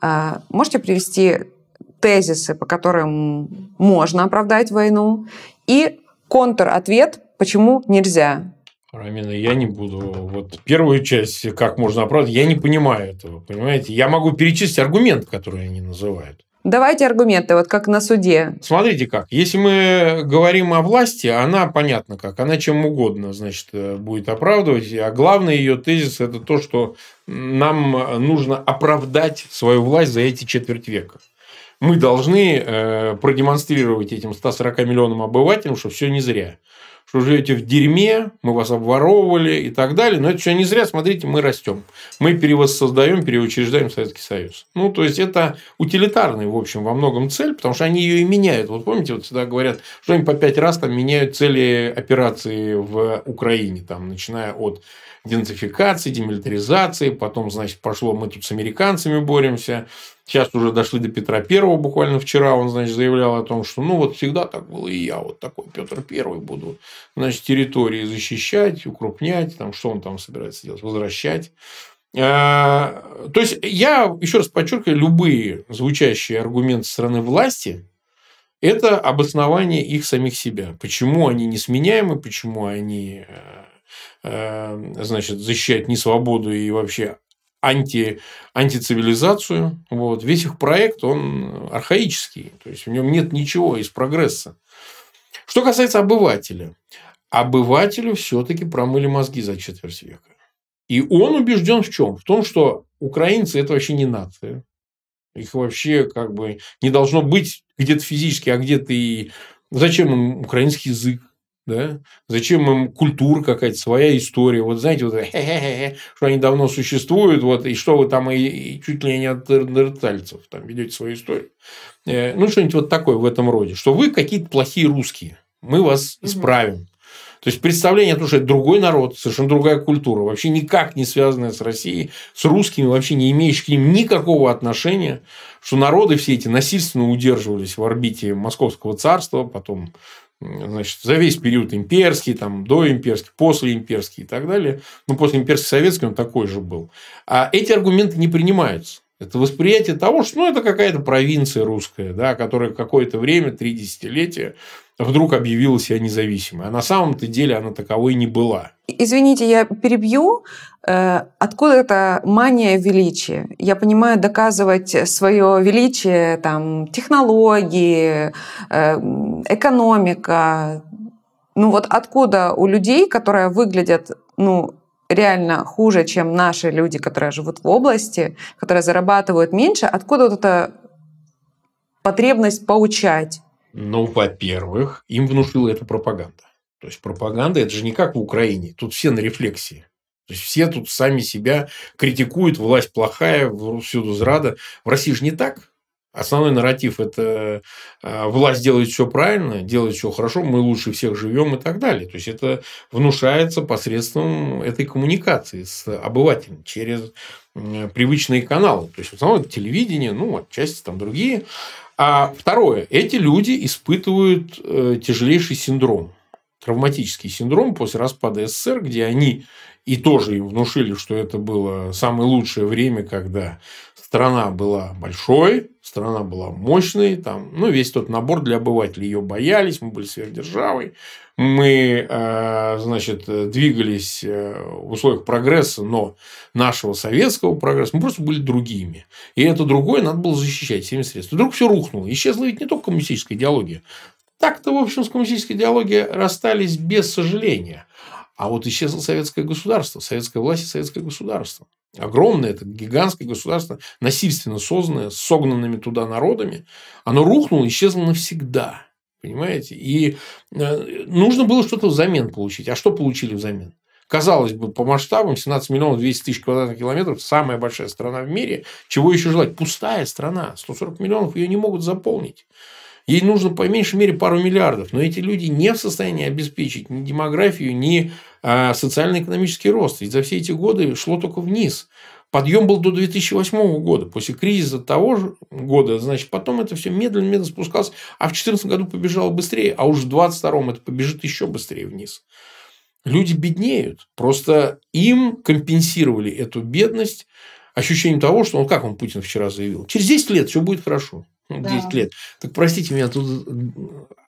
А, можете привести тезисы, по которым можно оправдать войну, и контр-ответ, почему нельзя. Рамина, я не буду. Вот первую часть, как можно оправдать, я не понимаю этого, понимаете? Я могу перечислить аргументы, которые они называют. Давайте аргументы, вот как на суде. Смотрите как. Если мы говорим о власти, она понятно как. Она чем угодно, значит, э, будет оправдывать. А главный ее тезис – это то, что нам нужно оправдать свою власть за эти четверть века. Мы должны э, продемонстрировать этим 140 миллионам обывателям, что все не зря что живете в дерьме, мы вас обворовывали и так далее. Но это все не зря, смотрите, мы растем. Мы перевоссоздаем, переучреждаем Советский Союз. Ну, то есть, это утилитарная, в общем, во многом цель, потому что они ее и меняют. Вот помните, вот всегда говорят, что они по пять раз там меняют цели операции в Украине, там, начиная от денацификации, демилитаризации, потом, значит, пошло, мы тут с американцами боремся, Сейчас уже дошли до Петра Первого, буквально вчера он, значит, заявлял о том, что ну вот всегда так было и я, вот такой Петр Первый буду, значит, территории защищать, укрупнять, там, что он там собирается делать, возвращать. А, то есть я, еще раз подчеркиваю, любые звучащие аргументы стороны власти – это обоснование их самих себя. Почему они несменяемы, почему они э, э, значит, защищают не свободу и вообще анти, антицивилизацию. Вот. Весь их проект, он архаический. То есть, в нем нет ничего из прогресса. Что касается обывателя. Обывателю все-таки промыли мозги за четверть века. И он убежден в чем? В том, что украинцы – это вообще не нация. Их вообще как бы не должно быть где-то физически, а где-то и... Зачем им украинский язык? да? Зачем им культура какая-то, своя история? Вот знаете, вот, что они давно существуют, вот, и что вы там и, и чуть ли не от нертальцев там ведете свою историю. Э, ну, что-нибудь вот такое в этом роде, что вы какие-то плохие русские, мы вас исправим. То есть представление о том, что это другой народ, совершенно другая культура, вообще никак не связанная с Россией, с русскими, вообще не имеющих к ним никакого отношения, что народы все эти насильственно удерживались в орбите Московского царства, потом значит, за весь период имперский, там, доимперский, послеимперский и так далее. Ну, после послеимперский советский он такой же был. А эти аргументы не принимаются. Это восприятие того, что ну, это какая-то провинция русская, да, которая какое-то время, три десятилетия, вдруг объявила себя независимой. А на самом-то деле она таковой не была. Извините, я перебью. Э, откуда эта мания величия? Я понимаю, доказывать свое величие, там, технологии, э, экономика. Ну вот откуда у людей, которые выглядят ну, реально хуже, чем наши люди, которые живут в области, которые зарабатывают меньше. Откуда вот эта потребность поучать? Ну, во-первых, им внушила эта пропаганда. То есть пропаганда это же не как в Украине, тут все на рефлексии. То есть все тут сами себя критикуют, власть плохая, всюду зрада. В России же не так. Основной нарратив – это э, власть делает все правильно, делает все хорошо, мы лучше всех живем и так далее. То есть, это внушается посредством этой коммуникации с обывателем через привычные каналы. То есть, в основном это телевидение, ну, отчасти там другие. А второе – эти люди испытывают э, тяжелейший синдром травматический синдром после распада СССР, где они и тоже им внушили, что это было самое лучшее время, когда Страна была большой, страна была мощной, там, ну, весь тот набор для обывателей ее боялись, мы были сверхдержавой, мы, э, значит, двигались э, в условиях прогресса, но нашего советского прогресса, мы просто были другими. И это другое надо было защищать всеми средствами. Вдруг все рухнуло. Исчезла ведь не только коммунистическая идеология. Так-то, в общем, с коммунистической идеологией расстались без сожаления. А вот исчезло советское государство, советская власть и советское государство огромное, это гигантское государство, насильственно созданное, согнанными туда народами, оно рухнуло, исчезло навсегда. Понимаете? И э, нужно было что-то взамен получить. А что получили взамен? Казалось бы, по масштабам 17 миллионов 200 тысяч квадратных километров – самая большая страна в мире. Чего еще желать? Пустая страна. 140 миллионов ее не могут заполнить. Ей нужно по меньшей мере пару миллиардов. Но эти люди не в состоянии обеспечить ни демографию, ни а социально-экономический рост. Ведь за все эти годы шло только вниз. Подъем был до 2008 года. После кризиса того же года, значит, потом это все медленно-медленно спускалось. А в 2014 году побежало быстрее, а уж в 2022 это побежит еще быстрее вниз. Люди беднеют. Просто им компенсировали эту бедность ощущением того, что, он ну, как он Путин вчера заявил, через 10 лет все будет хорошо. 10 ну, да. лет. Так простите меня, тут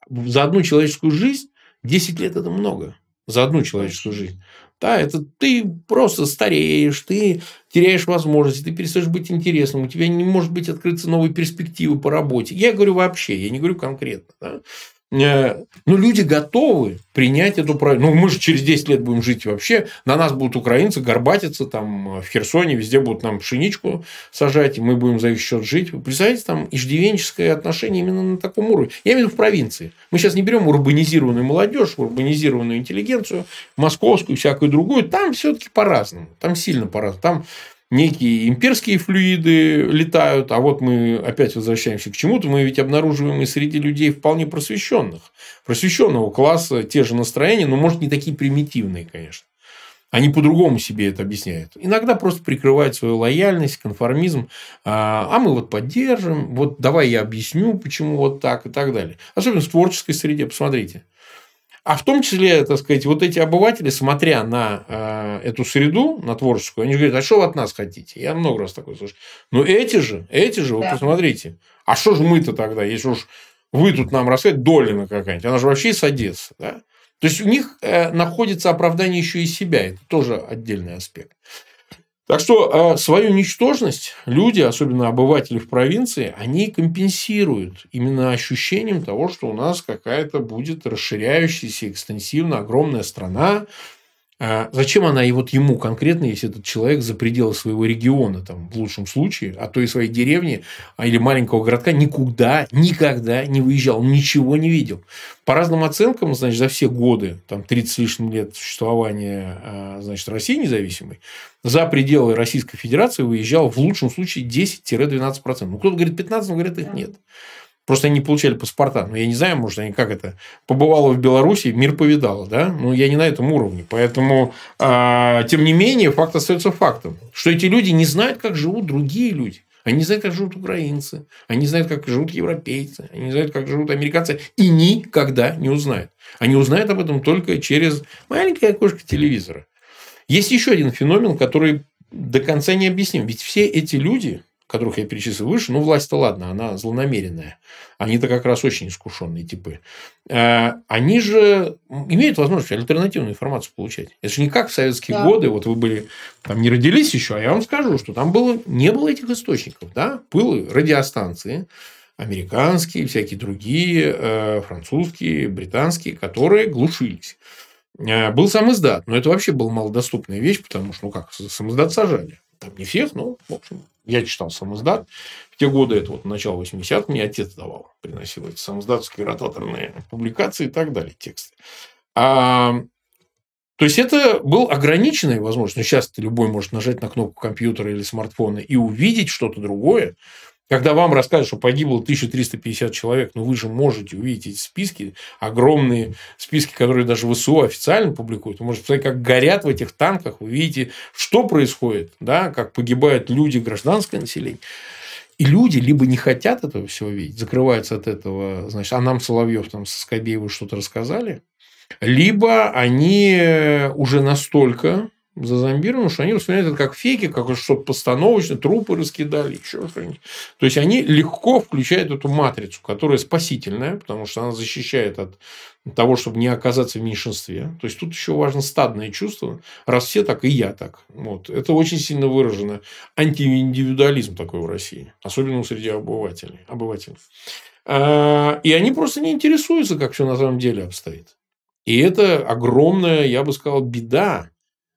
за одну человеческую жизнь 10 лет это много за одну человеческую жизнь. Да, это ты просто стареешь, ты теряешь возможности, ты перестаешь быть интересным, у тебя не может быть открыться новые перспективы по работе. Я говорю вообще, я не говорю конкретно. Да? Э, ну, люди готовы принять эту правильно. Ну, мы же через 10 лет будем жить вообще. На нас будут украинцы горбатиться там в Херсоне, везде будут нам пшеничку сажать, и мы будем за их счет жить. представляете, там иждивенческое отношение именно на таком уровне. Я имею в виду в провинции. Мы сейчас не берем урбанизированную молодежь, урбанизированную интеллигенцию, московскую, всякую другую. Там все-таки по-разному. Там сильно по-разному. Там некие имперские флюиды летают, а вот мы опять возвращаемся к чему-то, мы ведь обнаруживаем и среди людей вполне просвещенных, просвещенного класса те же настроения, но, может, не такие примитивные, конечно. Они по-другому себе это объясняют. Иногда просто прикрывают свою лояльность, конформизм. А, а мы вот поддержим, вот давай я объясню, почему вот так и так далее. Особенно в творческой среде, посмотрите – а в том числе, так сказать, вот эти обыватели, смотря на э, эту среду, на творческую, они говорят, а что вы от нас хотите? Я много раз такое слышу. Ну, эти же, эти же, да. вы посмотрите. А что же мы-то тогда, если уж вы тут нам рассказываете, Долина какая-нибудь, она же вообще из Одессы, да? То есть у них э, находится оправдание еще и себя, это тоже отдельный аспект. Так что а, свою ничтожность люди, особенно обыватели в провинции, они компенсируют именно ощущением того, что у нас какая-то будет расширяющаяся экстенсивно огромная страна, а зачем она и вот ему конкретно, если этот человек за пределы своего региона, там, в лучшем случае, а то и своей деревни а, или маленького городка никуда, никогда не выезжал, ничего не видел. По разным оценкам, значит, за все годы, там, 30 с лишним лет существования, а, значит, России независимой, за пределы Российской Федерации выезжал в лучшем случае 10-12%. Ну, кто-то говорит 15, но говорит, их нет. Просто они не получали паспорта. но ну, я не знаю, может, они как это... Побывало в Беларуси, мир повидало, да? Но ну, я не на этом уровне. Поэтому, а, тем не менее, факт остается фактом. Что эти люди не знают, как живут другие люди. Они не знают, как живут украинцы. Они не знают, как живут европейцы. Они не знают, как живут американцы. И никогда не узнают. Они узнают об этом только через маленькое окошко телевизора. Есть еще один феномен, который до конца не объясним. Ведь все эти люди, которых я перечислил выше, ну, власть-то ладно, она злонамеренная. Они-то как раз очень искушенные типы. А, они же имеют возможность альтернативную информацию получать. Это же не как в советские да. годы, вот вы были, там не родились еще, а я вам скажу, что там было, не было этих источников, да, были радиостанции, американские, всякие другие, э, французские, британские, которые глушились. Э, был сам издат, но это вообще была малодоступная вещь, потому что, ну как, самоздат сажали там не всех, но, ну, в общем, я читал самоздат. В те годы, это вот начало 80 мне отец давал, приносил эти самоздатские ротаторные публикации и так далее, тексты. А, то есть, это был ограниченная возможность. Ну, сейчас любой может нажать на кнопку компьютера или смартфона и увидеть что-то другое, когда вам расскажут, что погибло 1350 человек, но ну вы же можете увидеть эти списки, огромные списки, которые даже ВСУ официально публикуют. Вы можете посмотреть, как горят в этих танках, вы видите, что происходит, да, как погибают люди, гражданское население. И люди либо не хотят этого всего видеть, закрываются от этого, значит, а нам Соловьев там со Скобеевой что-то рассказали, либо они уже настолько зазомбированы, что они воспринимают это как фейки, как что-то постановочное, трупы раскидали, еще что-нибудь. То есть они легко включают эту матрицу, которая спасительная, потому что она защищает от того, чтобы не оказаться в меньшинстве. То есть тут еще важно стадное чувство. Раз все так, и я так. Вот. Это очень сильно выражено. Антииндивидуализм такой в России. Особенно среди обывателей. обывателей. А, и они просто не интересуются, как все на самом деле обстоит. И это огромная, я бы сказал, беда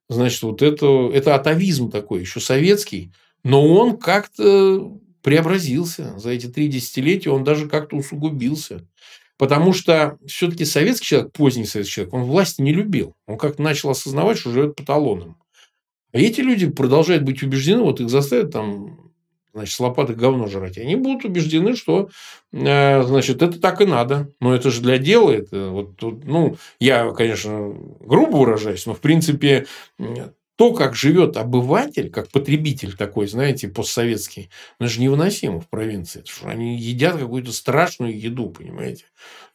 Значит, вот это, это атовизм такой, еще советский, но он как-то преобразился за эти три десятилетия, он даже как-то усугубился. Потому что все-таки советский человек, поздний советский человек, он власти не любил. Он как-то начал осознавать, что живет по талонам. А эти люди продолжают быть убеждены, вот их заставят там значит, с лопаты говно жрать. Они будут убеждены, что, э, значит, это так и надо. Но это же для дела. Это вот, ну, я, конечно, грубо выражаюсь, но, в принципе, то, как живет обыватель, как потребитель такой, знаете, постсоветский, ну же невыносимо в провинции. Что они едят какую-то страшную еду, понимаете?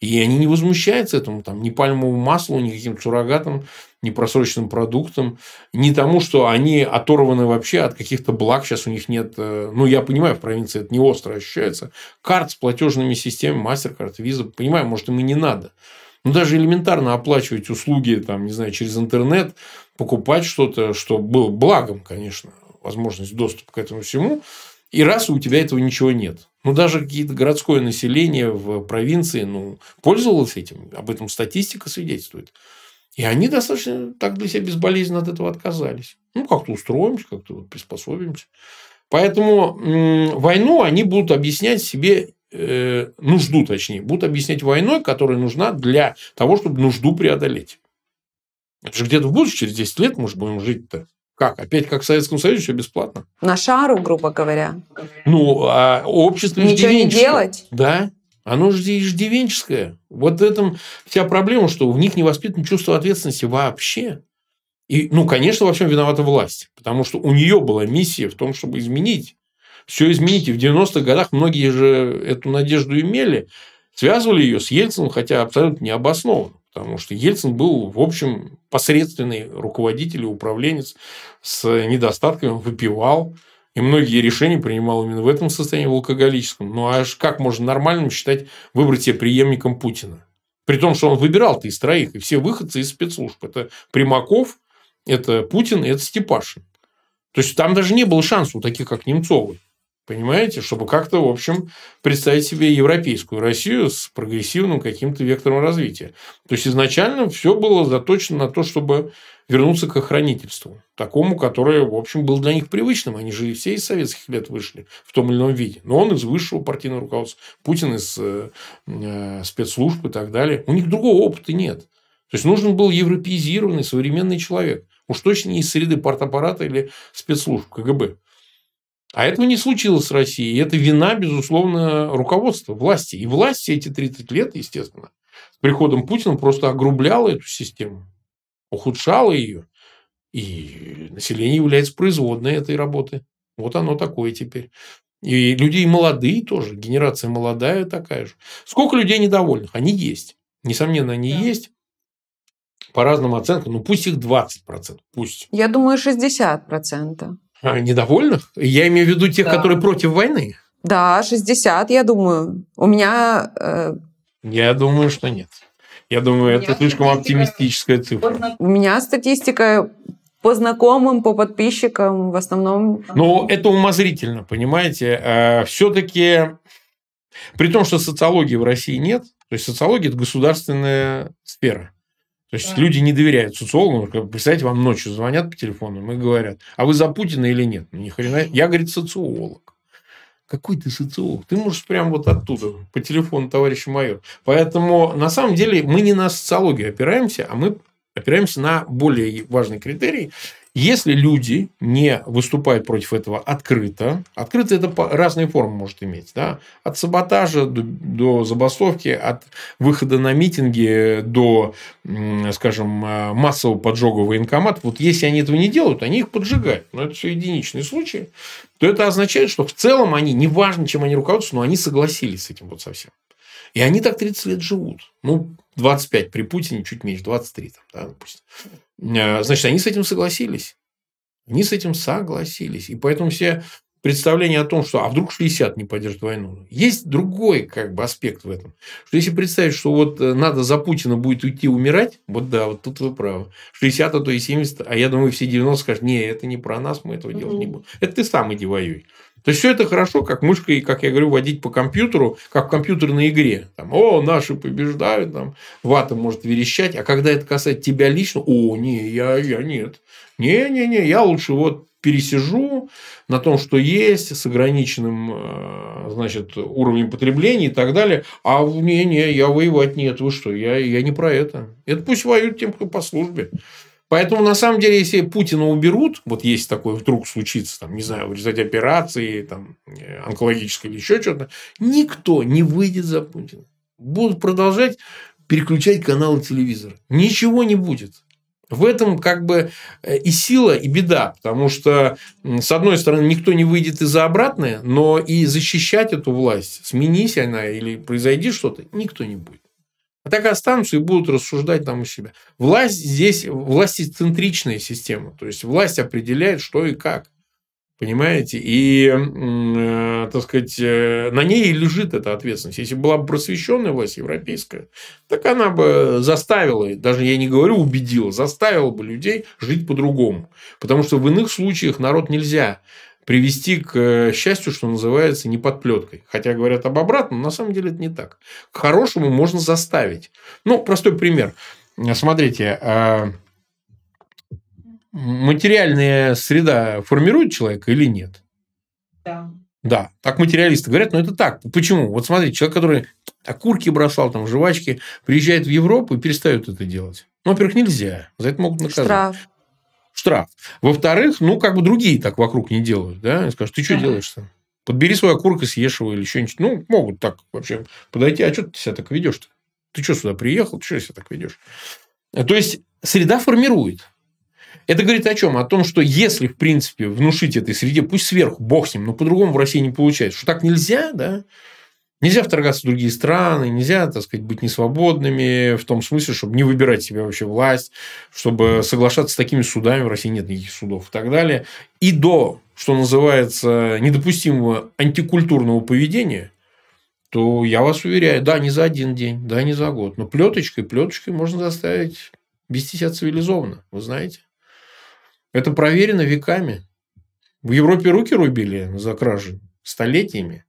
И они не возмущаются этому, там, ни пальмовому маслу, ни каким-то суррогатам непросроченным продуктом не тому, что они оторваны вообще от каких-то благ, сейчас у них нет, э, ну, я понимаю, в провинции это не остро ощущается, карт с платежными системами, мастер-карт, виза, понимаю, может, им и не надо. но даже элементарно оплачивать услуги, там, не знаю, через интернет, покупать что-то, что было благом, конечно, возможность доступа к этому всему, и раз у тебя этого ничего нет. Ну, даже какие-то городское население в провинции ну, пользовалось этим, об этом статистика свидетельствует. И они достаточно так для себя безболезненно от этого отказались. Ну, как-то устроимся, как-то приспособимся. Поэтому войну они будут объяснять себе э, нужду, точнее, будут объяснять войной, которая нужна для того, чтобы нужду преодолеть. Это же где-то в будущем, через 10 лет, может, будем жить-то. Как? Опять как в Советском Союзе, все бесплатно. На шару, грубо говоря. Ну, а общество Ничего не делать? Да. Оно же иждивенческое. Вот в этом вся проблема, что в них не воспитано чувство ответственности вообще. И, ну, конечно, во всем виновата власть, потому что у нее была миссия в том, чтобы изменить. Все изменить. И в 90-х годах многие же эту надежду имели, связывали ее с Ельцином, хотя абсолютно необоснованно. Потому что Ельцин был, в общем, посредственный руководитель и управленец с недостатками, выпивал, и многие решения принимал именно в этом состоянии, в алкоголическом. Ну, а как можно нормальным считать выбрать себе преемником Путина? При том, что он выбирал-то из троих, и все выходцы из спецслужб. Это Примаков, это Путин, и это Степашин. То есть, там даже не было шансов у таких, как Немцовы, Понимаете? Чтобы как-то, в общем, представить себе европейскую Россию с прогрессивным каким-то вектором развития. То есть, изначально все было заточено на то, чтобы вернуться к охранительству, такому, которое, в общем, было для них привычным. Они же все из советских лет вышли в том или ином виде. Но он из высшего партийного руководства, Путин из э, э, спецслужб и так далее. У них другого опыта нет. То есть нужен был европеизированный современный человек. Уж точно не из среды партаппарата или спецслужб КГБ. А этого не случилось с Россией. И это вина, безусловно, руководства, власти. И власти эти 30 лет, естественно, с приходом Путина просто огрубляла эту систему ухудшало ее, и население является производной этой работы. Вот оно такое теперь. И людей молодые тоже, генерация молодая такая же. Сколько людей недовольных? Они есть. Несомненно, они да. есть. По разным оценкам, ну пусть их 20%, пусть. Я думаю, 60%. А, недовольных? Я имею в виду тех, да. которые против войны. Да, 60, я думаю. У меня... Э... Я думаю, что нет. Я думаю, это слишком оптимистическая цифра. У меня статистика по знакомым, по подписчикам в основном. Ну, это умозрительно, понимаете. А, Все-таки, при том, что социологии в России нет, то есть социология – это государственная сфера. То есть да. люди не доверяют социологам. Представляете, вам ночью звонят по телефону и говорят, а вы за Путина или нет? Ну, ни хрена. Я, говорит, социолог. Какой ты социолог? Ты можешь прям вот оттуда, по телефону, товарищ майор. Поэтому, на самом деле, мы не на социологию опираемся, а мы опираемся на более важный критерий. Если люди не выступают против этого открыто, открыто это разные формы может иметь, да, от саботажа до, до забастовки, от выхода на митинги до, скажем, э, массового поджога военкоматов, вот если они этого не делают, они их поджигают, но это все единичные случаи, то это означает, что в целом они, неважно, чем они руководствуются, но они согласились с этим вот совсем. И они так 30 лет живут. Ну, 25 при Путине, чуть меньше, 23 там, да, допустим. Э, значит, они с этим согласились. Они с этим согласились. И поэтому все представления о том, что а вдруг 60 не поддержит войну. Есть другой как бы аспект в этом. Что если представить, что вот э, надо за Путина будет уйти умирать, вот да, вот тут вы правы. 60, а то и 70, а я думаю, все 90 скажут, не, это не про нас, мы этого делать не будем. Это ты сам иди воюй. То есть все это хорошо, как мышкой, как я говорю, водить по компьютеру, как в компьютерной игре. Там, о, наши побеждают, там, вата может верещать, а когда это касается тебя лично, о, не, я, я нет. Не-не-не, я лучше вот пересижу на том, что есть, с ограниченным э, значит, уровнем потребления и так далее. А не-не, я воевать нет, вы что, я, я не про это. Это пусть воюют тем, кто по службе. Поэтому, на самом деле, если Путина уберут, вот есть такое вдруг случится, там, не знаю, в результате операции, там, э, онкологической или еще что-то, никто не выйдет за Путина. Будут продолжать переключать каналы телевизора. Ничего не будет. В этом как бы э, и сила, и беда, потому что, с одной стороны, никто не выйдет и за обратное, но и защищать эту власть, сменись она или произойди что-то, никто не будет. А так останутся и будут рассуждать там у себя. Власть здесь, власть центричная система. То есть, власть определяет, что и как. Понимаете? И, э, так сказать, э, на ней и лежит эта ответственность. Если была бы просвещенная власть европейская, так она бы заставила, даже я не говорю убедила, заставила бы людей жить по-другому. Потому что в иных случаях народ нельзя привести к э, счастью, что называется, не под плеткой. Хотя говорят об обратном, но на самом деле это не так. К хорошему можно заставить. Ну, простой пример. Смотрите, а, материальная среда формирует человека или нет? Да. Да, так материалисты говорят, но это так. Почему? Вот смотрите, человек, который окурки бросал, там, жвачки, приезжает в Европу и перестает это делать. Ну, во-первых, нельзя. За это могут наказать. Штраф штраф. Во-вторых, ну, как бы другие так вокруг не делают, да, и скажут, ты что делаешь-то? Подбери свой окурок и съешь его или что-нибудь. Ну, могут так вообще подойти, а что ты себя так ведешь-то? Ты что сюда приехал? Ты что себя так ведешь? Э, то есть, среда формирует. Это говорит о чем? О том, что если, в принципе, внушить этой среде, пусть сверху, бог с ним, но по-другому в России не получается, что так нельзя, да, Нельзя вторгаться в другие страны, нельзя, так сказать, быть несвободными в том смысле, чтобы не выбирать себе вообще власть, чтобы соглашаться с такими судами, в России нет никаких судов и так далее. И до, что называется, недопустимого антикультурного поведения, то я вас уверяю, да, не за один день, да, не за год, но плеточкой, плеточкой можно заставить вести себя цивилизованно, вы знаете. Это проверено веками. В Европе руки рубили за кражи столетиями –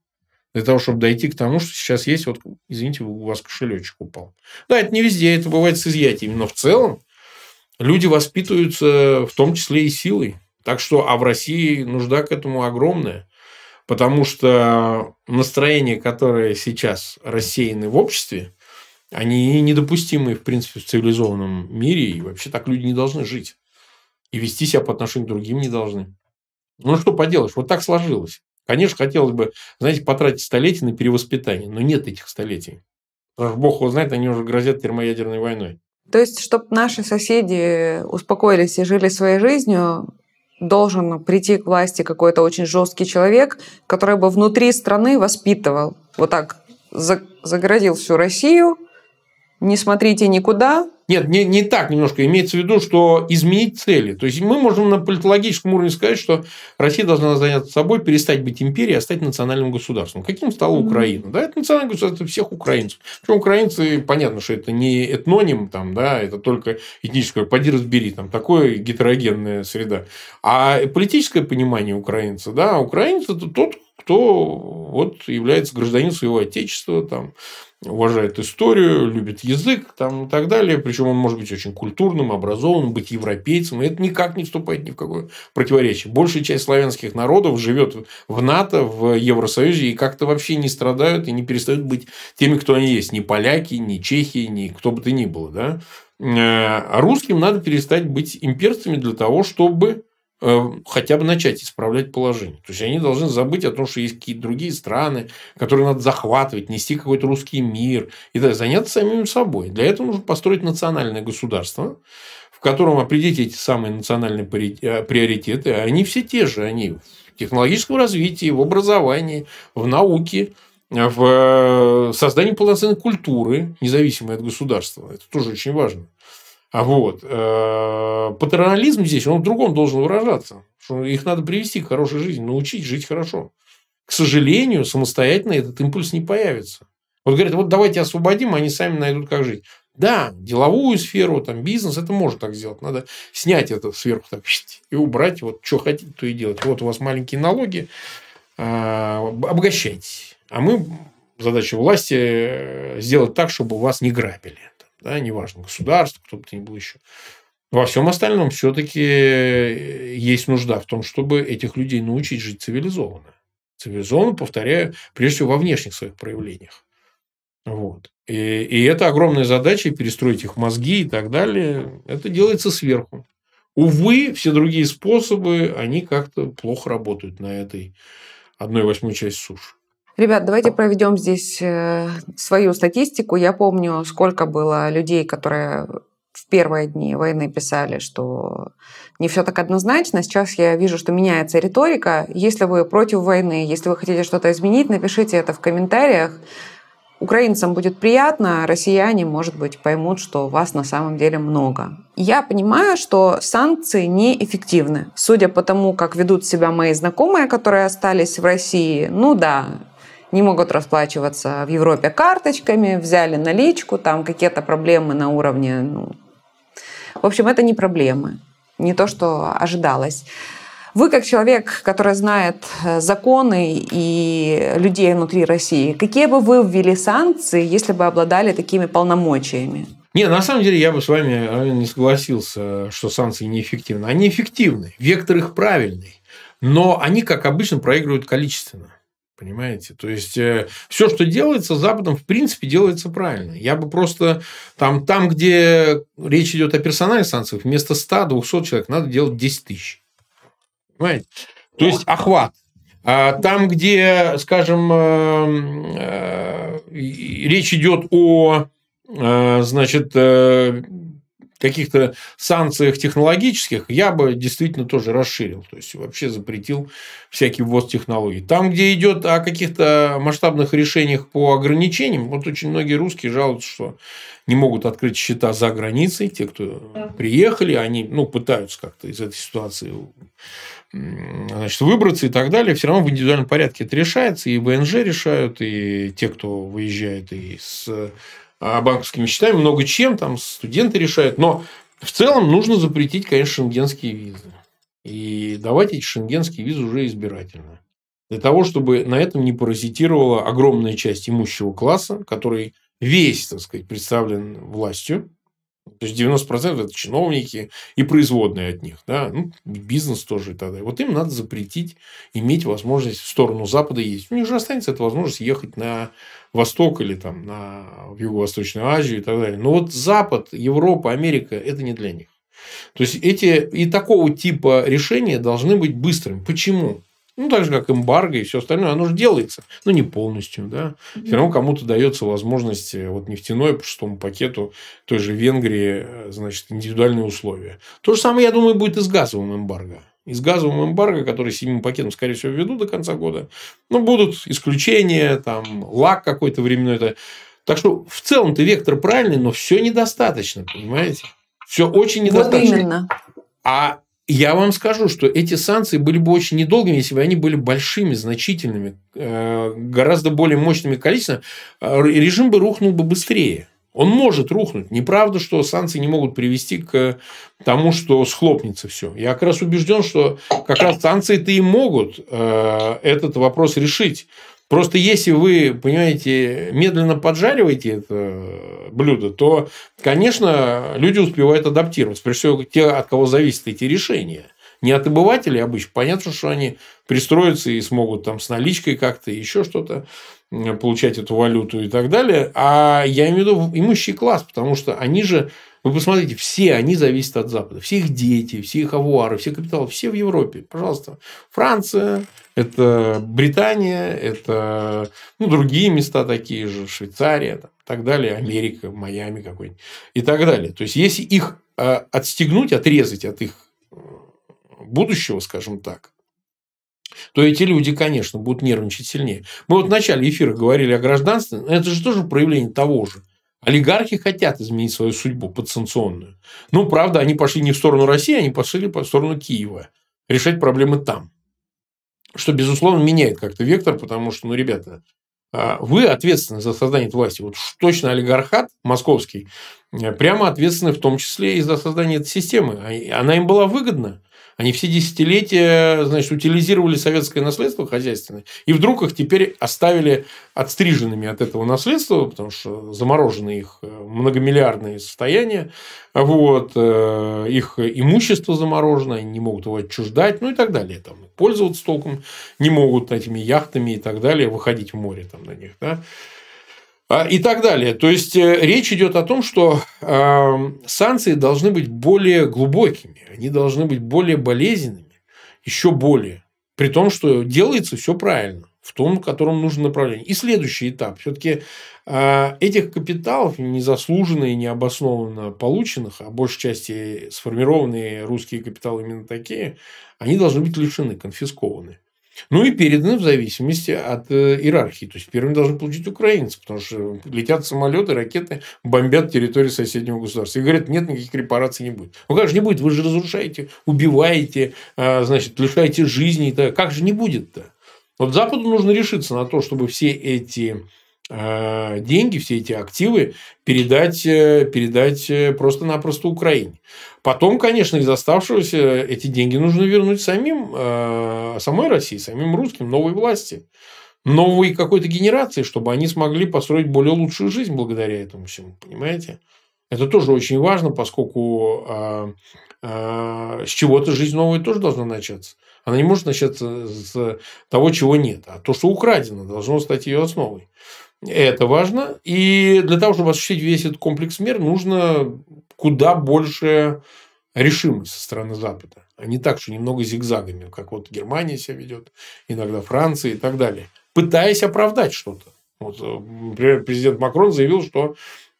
для того, чтобы дойти к тому, что сейчас есть, вот, извините, у вас кошелечек упал. Да, это не везде, это бывает с изъятиями, но в целом люди воспитываются э, в том числе и силой. Так что, а в России нужда к этому огромная, потому что настроения, которые сейчас рассеяны в обществе, они недопустимы, в принципе, в цивилизованном мире, и вообще так люди не должны жить. И вести себя по отношению к другим не должны. Ну, что поделаешь, вот так сложилось. Конечно, хотелось бы, знаете, потратить столетия на перевоспитание, но нет этих столетий. Потому что бог его знает, они уже грозят термоядерной войной. То есть, чтобы наши соседи успокоились и жили своей жизнью, должен прийти к власти какой-то очень жесткий человек, который бы внутри страны воспитывал. Вот так загородил всю Россию, не смотрите никуда, нет, не, не так немножко. Имеется в виду, что изменить цели. То есть, мы можем на политологическом уровне сказать, что Россия должна заняться собой, перестать быть империей, а стать национальным государством. Каким стала Украина? Да, это национальное государство всех украинцев. Причем украинцы, понятно, что это не этноним, там, да, это только этническое, поди разбери, там, такое гетерогенная среда. А политическое понимание украинца, да, а украинец – это тот, кто вот является гражданином своего отечества, там, уважает историю, любит язык там, и так далее. Причем он может быть очень культурным, образованным, быть европейцем. И это никак не вступает ни в какое противоречие. Большая часть славянских народов живет в НАТО, в Евросоюзе и как-то вообще не страдают и не перестают быть теми, кто они есть. Ни поляки, ни чехи, ни кто бы то ни было. Да? А русским надо перестать быть имперцами для того, чтобы Э, хотя бы начать исправлять положение. То есть они должны забыть о том, что есть какие-то другие страны, которые надо захватывать, нести какой-то русский мир и так, заняться самим собой. Для этого нужно построить национальное государство, в котором определить эти самые национальные э, приоритеты. Они все те же, они в технологическом развитии, в образовании, в науке, в э, создании полноценной культуры, независимой от государства. Это тоже очень важно. А вот э, патернализм здесь, он в другом должен выражаться. Что их надо привести к хорошей жизни, научить жить хорошо. К сожалению, самостоятельно этот импульс не появится. Вот говорят, вот давайте освободим, они сами найдут, как жить. Да, деловую сферу, там, бизнес, это можно так сделать. Надо снять это сверху так, и убрать, вот что хотите, то и делать. Вот у вас маленькие налоги, а, обогащайтесь. А мы, задача власти, э, сделать так, чтобы вас не грабили да, неважно, государство, кто бы то ни был еще. Во всем остальном все-таки э, есть нужда в том, чтобы этих людей научить жить цивилизованно. Цивилизованно, повторяю, прежде всего во внешних своих проявлениях. Вот. И, и это огромная задача, перестроить их мозги и так далее. Это делается сверху. Увы, все другие способы, они как-то плохо работают на этой одной восьмой части суши. Ребят, давайте проведем здесь э, свою статистику. Я помню, сколько было людей, которые в первые дни войны писали, что не все так однозначно. Сейчас я вижу, что меняется риторика. Если вы против войны, если вы хотите что-то изменить, напишите это в комментариях. Украинцам будет приятно, россияне, может быть, поймут, что вас на самом деле много. Я понимаю, что санкции неэффективны. Судя по тому, как ведут себя мои знакомые, которые остались в России, ну да, не могут расплачиваться в Европе карточками, взяли наличку, там какие-то проблемы на уровне... Ну... В общем, это не проблемы, не то, что ожидалось. Вы, как человек, который знает э, законы и людей внутри России, какие бы вы ввели санкции, если бы обладали такими полномочиями? Не, на самом деле я бы с вами э, не согласился, что санкции неэффективны. Они эффективны, вектор их правильный, но они, как обычно, проигрывают количественно. Понимаете? То есть, э, все, что делается Западом, в принципе, делается правильно. Я бы просто там, там где речь идет о персональных санкциях, вместо 100-200 человек надо делать 10 тысяч. Понимаете? То есть, ну, охват. А там, где, скажем, эм, э, э, речь идет о значит, э, каких-то санкциях технологических, я бы действительно тоже расширил, то есть вообще запретил всякий ввоз технологий. Там, где идет о каких-то масштабных решениях по ограничениям, вот очень многие русские жалуются, что не могут открыть счета за границей, те, кто приехали, они ну, пытаются как-то из этой ситуации значит, выбраться и так далее, все равно в индивидуальном порядке это решается, и ВНЖ решают, и те, кто выезжает и с а, банковскими счетами, много чем, там студенты решают. Но в целом нужно запретить, конечно, шенгенские визы. И давать эти шенгенские визы уже избирательно. Для того, чтобы на этом не паразитировала огромная часть имущего класса, который весь, так сказать, представлен властью. То есть 90% это чиновники и производные от них. Да? Ну, бизнес тоже и так Вот им надо запретить иметь возможность в сторону Запада ездить. У них же останется эта возможность ехать на Восток или там на Юго-Восточную Азию и так далее. Но вот Запад, Европа, Америка – это не для них. То есть эти и такого типа решения должны быть быстрыми. Почему? Ну, так же, как эмбарго и все остальное, оно же делается. Ну, не полностью, да. Все равно кому-то дается возможность э, вот нефтяной по шестому пакету той же Венгрии, э, значит, индивидуальные условия. То же самое, я думаю, будет и с газовым эмбарго из газовым эмбарго, который семим пакетом, скорее всего, введут до конца года, ну, будут исключения, там, лак какой-то временной. это, Так что, в целом-то вектор правильный, но все недостаточно, понимаете? Все очень недостаточно. Вот именно. А я вам скажу, что эти санкции были бы очень недолгими, если бы они были большими, значительными, э, гораздо более мощными количеством, э, режим бы рухнул бы быстрее. Он может рухнуть. Неправда, что санкции не могут привести к тому, что схлопнется все. Я как раз убежден, что как раз санкции-то и могут э, этот вопрос решить. Просто если вы, понимаете, медленно поджариваете это блюдо, то, конечно, люди успевают адаптироваться. Прежде всего, те, от кого зависят эти решения не от обывателей обычно. Понятно, что они пристроятся и смогут там с наличкой как-то еще что-то получать эту валюту и так далее. А я имею в виду имущий класс, потому что они же, вы посмотрите, все они зависят от Запада. Все их дети, все их авуары, все капиталы, все в Европе. Пожалуйста. Франция, это Британия, это ну, другие места такие же, Швейцария там, и так далее, Америка, Майами какой-нибудь и так далее. То есть, если их а, отстегнуть, отрезать от их э, будущего, скажем так, то эти люди, конечно, будут нервничать сильнее. Мы вот в начале эфира говорили о гражданстве, это же тоже проявление того же. Олигархи хотят изменить свою судьбу подсанкционную. Ну, правда, они пошли не в сторону России, они пошли в сторону Киева. Решать проблемы там. Что, безусловно, меняет как-то вектор, потому что, ну, ребята, а, вы ответственны за создание власти. Вот точно олигархат московский э, прямо ответственны в том числе и за создание этой системы. А, она им была выгодна. Они все десятилетия, значит, утилизировали советское наследство хозяйственное, и вдруг их теперь оставили отстриженными от этого наследства, потому что заморожены их э, многомиллиардные состояния, вот, э, их имущество заморожено, они не могут его отчуждать, ну и так далее. Там, пользоваться толком не могут этими яхтами и так далее, выходить в море там, на них. Да? А, и так далее. То есть э, речь идет о том, что санкции должны быть более глубокими, они должны быть более болезненными, еще более. При том, что делается все правильно в том, в котором нужно направление. И следующий этап. Все-таки а, этих капиталов, незаслуженно и необоснованно полученных, а большей части сформированные русские капиталы именно такие, они должны быть лишены, конфискованы. Ну и переданы в зависимости от э, иерархии. То есть первым должен получить украинцы, потому что летят самолеты, ракеты, бомбят территорию соседнего государства. И говорят, нет, никаких репараций не будет. Ну как же не будет? Вы же разрушаете, убиваете, э, значит, лишаете жизни. Как же не будет-то? Вот Западу нужно решиться на то, чтобы все эти Э, деньги, все эти активы передать, э, передать э, просто-напросто Украине. Потом, конечно, из оставшегося эти деньги нужно вернуть самим, самой России, самим русским, новой власти, новой какой-то генерации, чтобы они смогли построить более лучшую жизнь благодаря этому всему, понимаете? Это тоже очень важно, поскольку с чего-то жизнь новая тоже должна начаться. Она не может начаться с того, чего нет. А то, что украдено, должно стать ее основой. Это важно. И для того, чтобы осуществить весь этот комплекс мер, нужно куда больше решимость со стороны Запада. А не так, что немного зигзагами, как вот Германия себя ведет, иногда Франция и так далее. Пытаясь оправдать что-то. Вот, э, например, президент Макрон заявил, что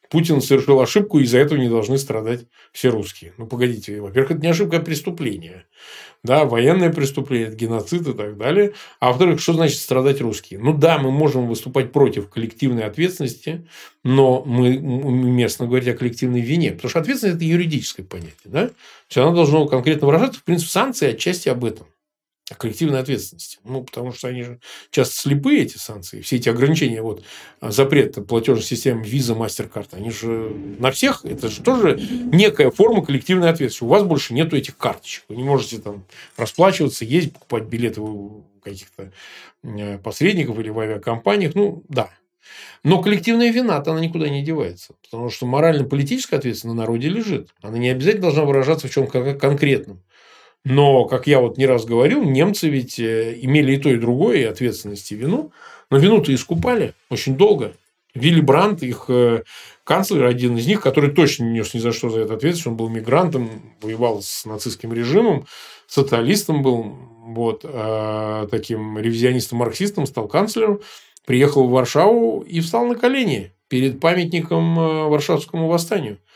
Путин совершил ошибку, и из-за этого не должны страдать все русские. Ну, погодите, во-первых, это не ошибка, а преступление да, военные преступления, геноцид и так далее. А во-вторых, что значит страдать русские? Ну да, мы можем выступать против коллективной ответственности, но мы уместно говорить о коллективной вине, потому что ответственность – это юридическое понятие. Да? То есть, она должна конкретно выражаться. В принципе, санкции отчасти об этом. А коллективной ответственности. Ну, потому что они же часто слепые, эти санкции. Все эти ограничения, вот а, запрет платежной системы Visa, MasterCard, они же на всех, это же тоже некая форма коллективной ответственности. У вас больше нету этих карточек. Вы не можете там расплачиваться, ездить, покупать билеты у каких-то э, посредников или в авиакомпаниях. Ну, да. Но коллективная вина, она никуда не девается. Потому что морально-политическая ответственность на народе лежит. Она не обязательно должна выражаться в чем-то конкретном. Но, как я вот не раз говорил, немцы ведь э, имели и то, и другое, и ответственность, и вину. Но вину-то искупали очень долго. Вилли Брандт, их э, канцлер, один из них, который точно не нес ни за что за это ответственность, он был мигрантом, воевал с нацистским режимом, социалистом был, вот, э, таким ревизионистом-марксистом, стал канцлером, приехал в Варшаву и встал на колени перед памятником Варшавскому восстанию –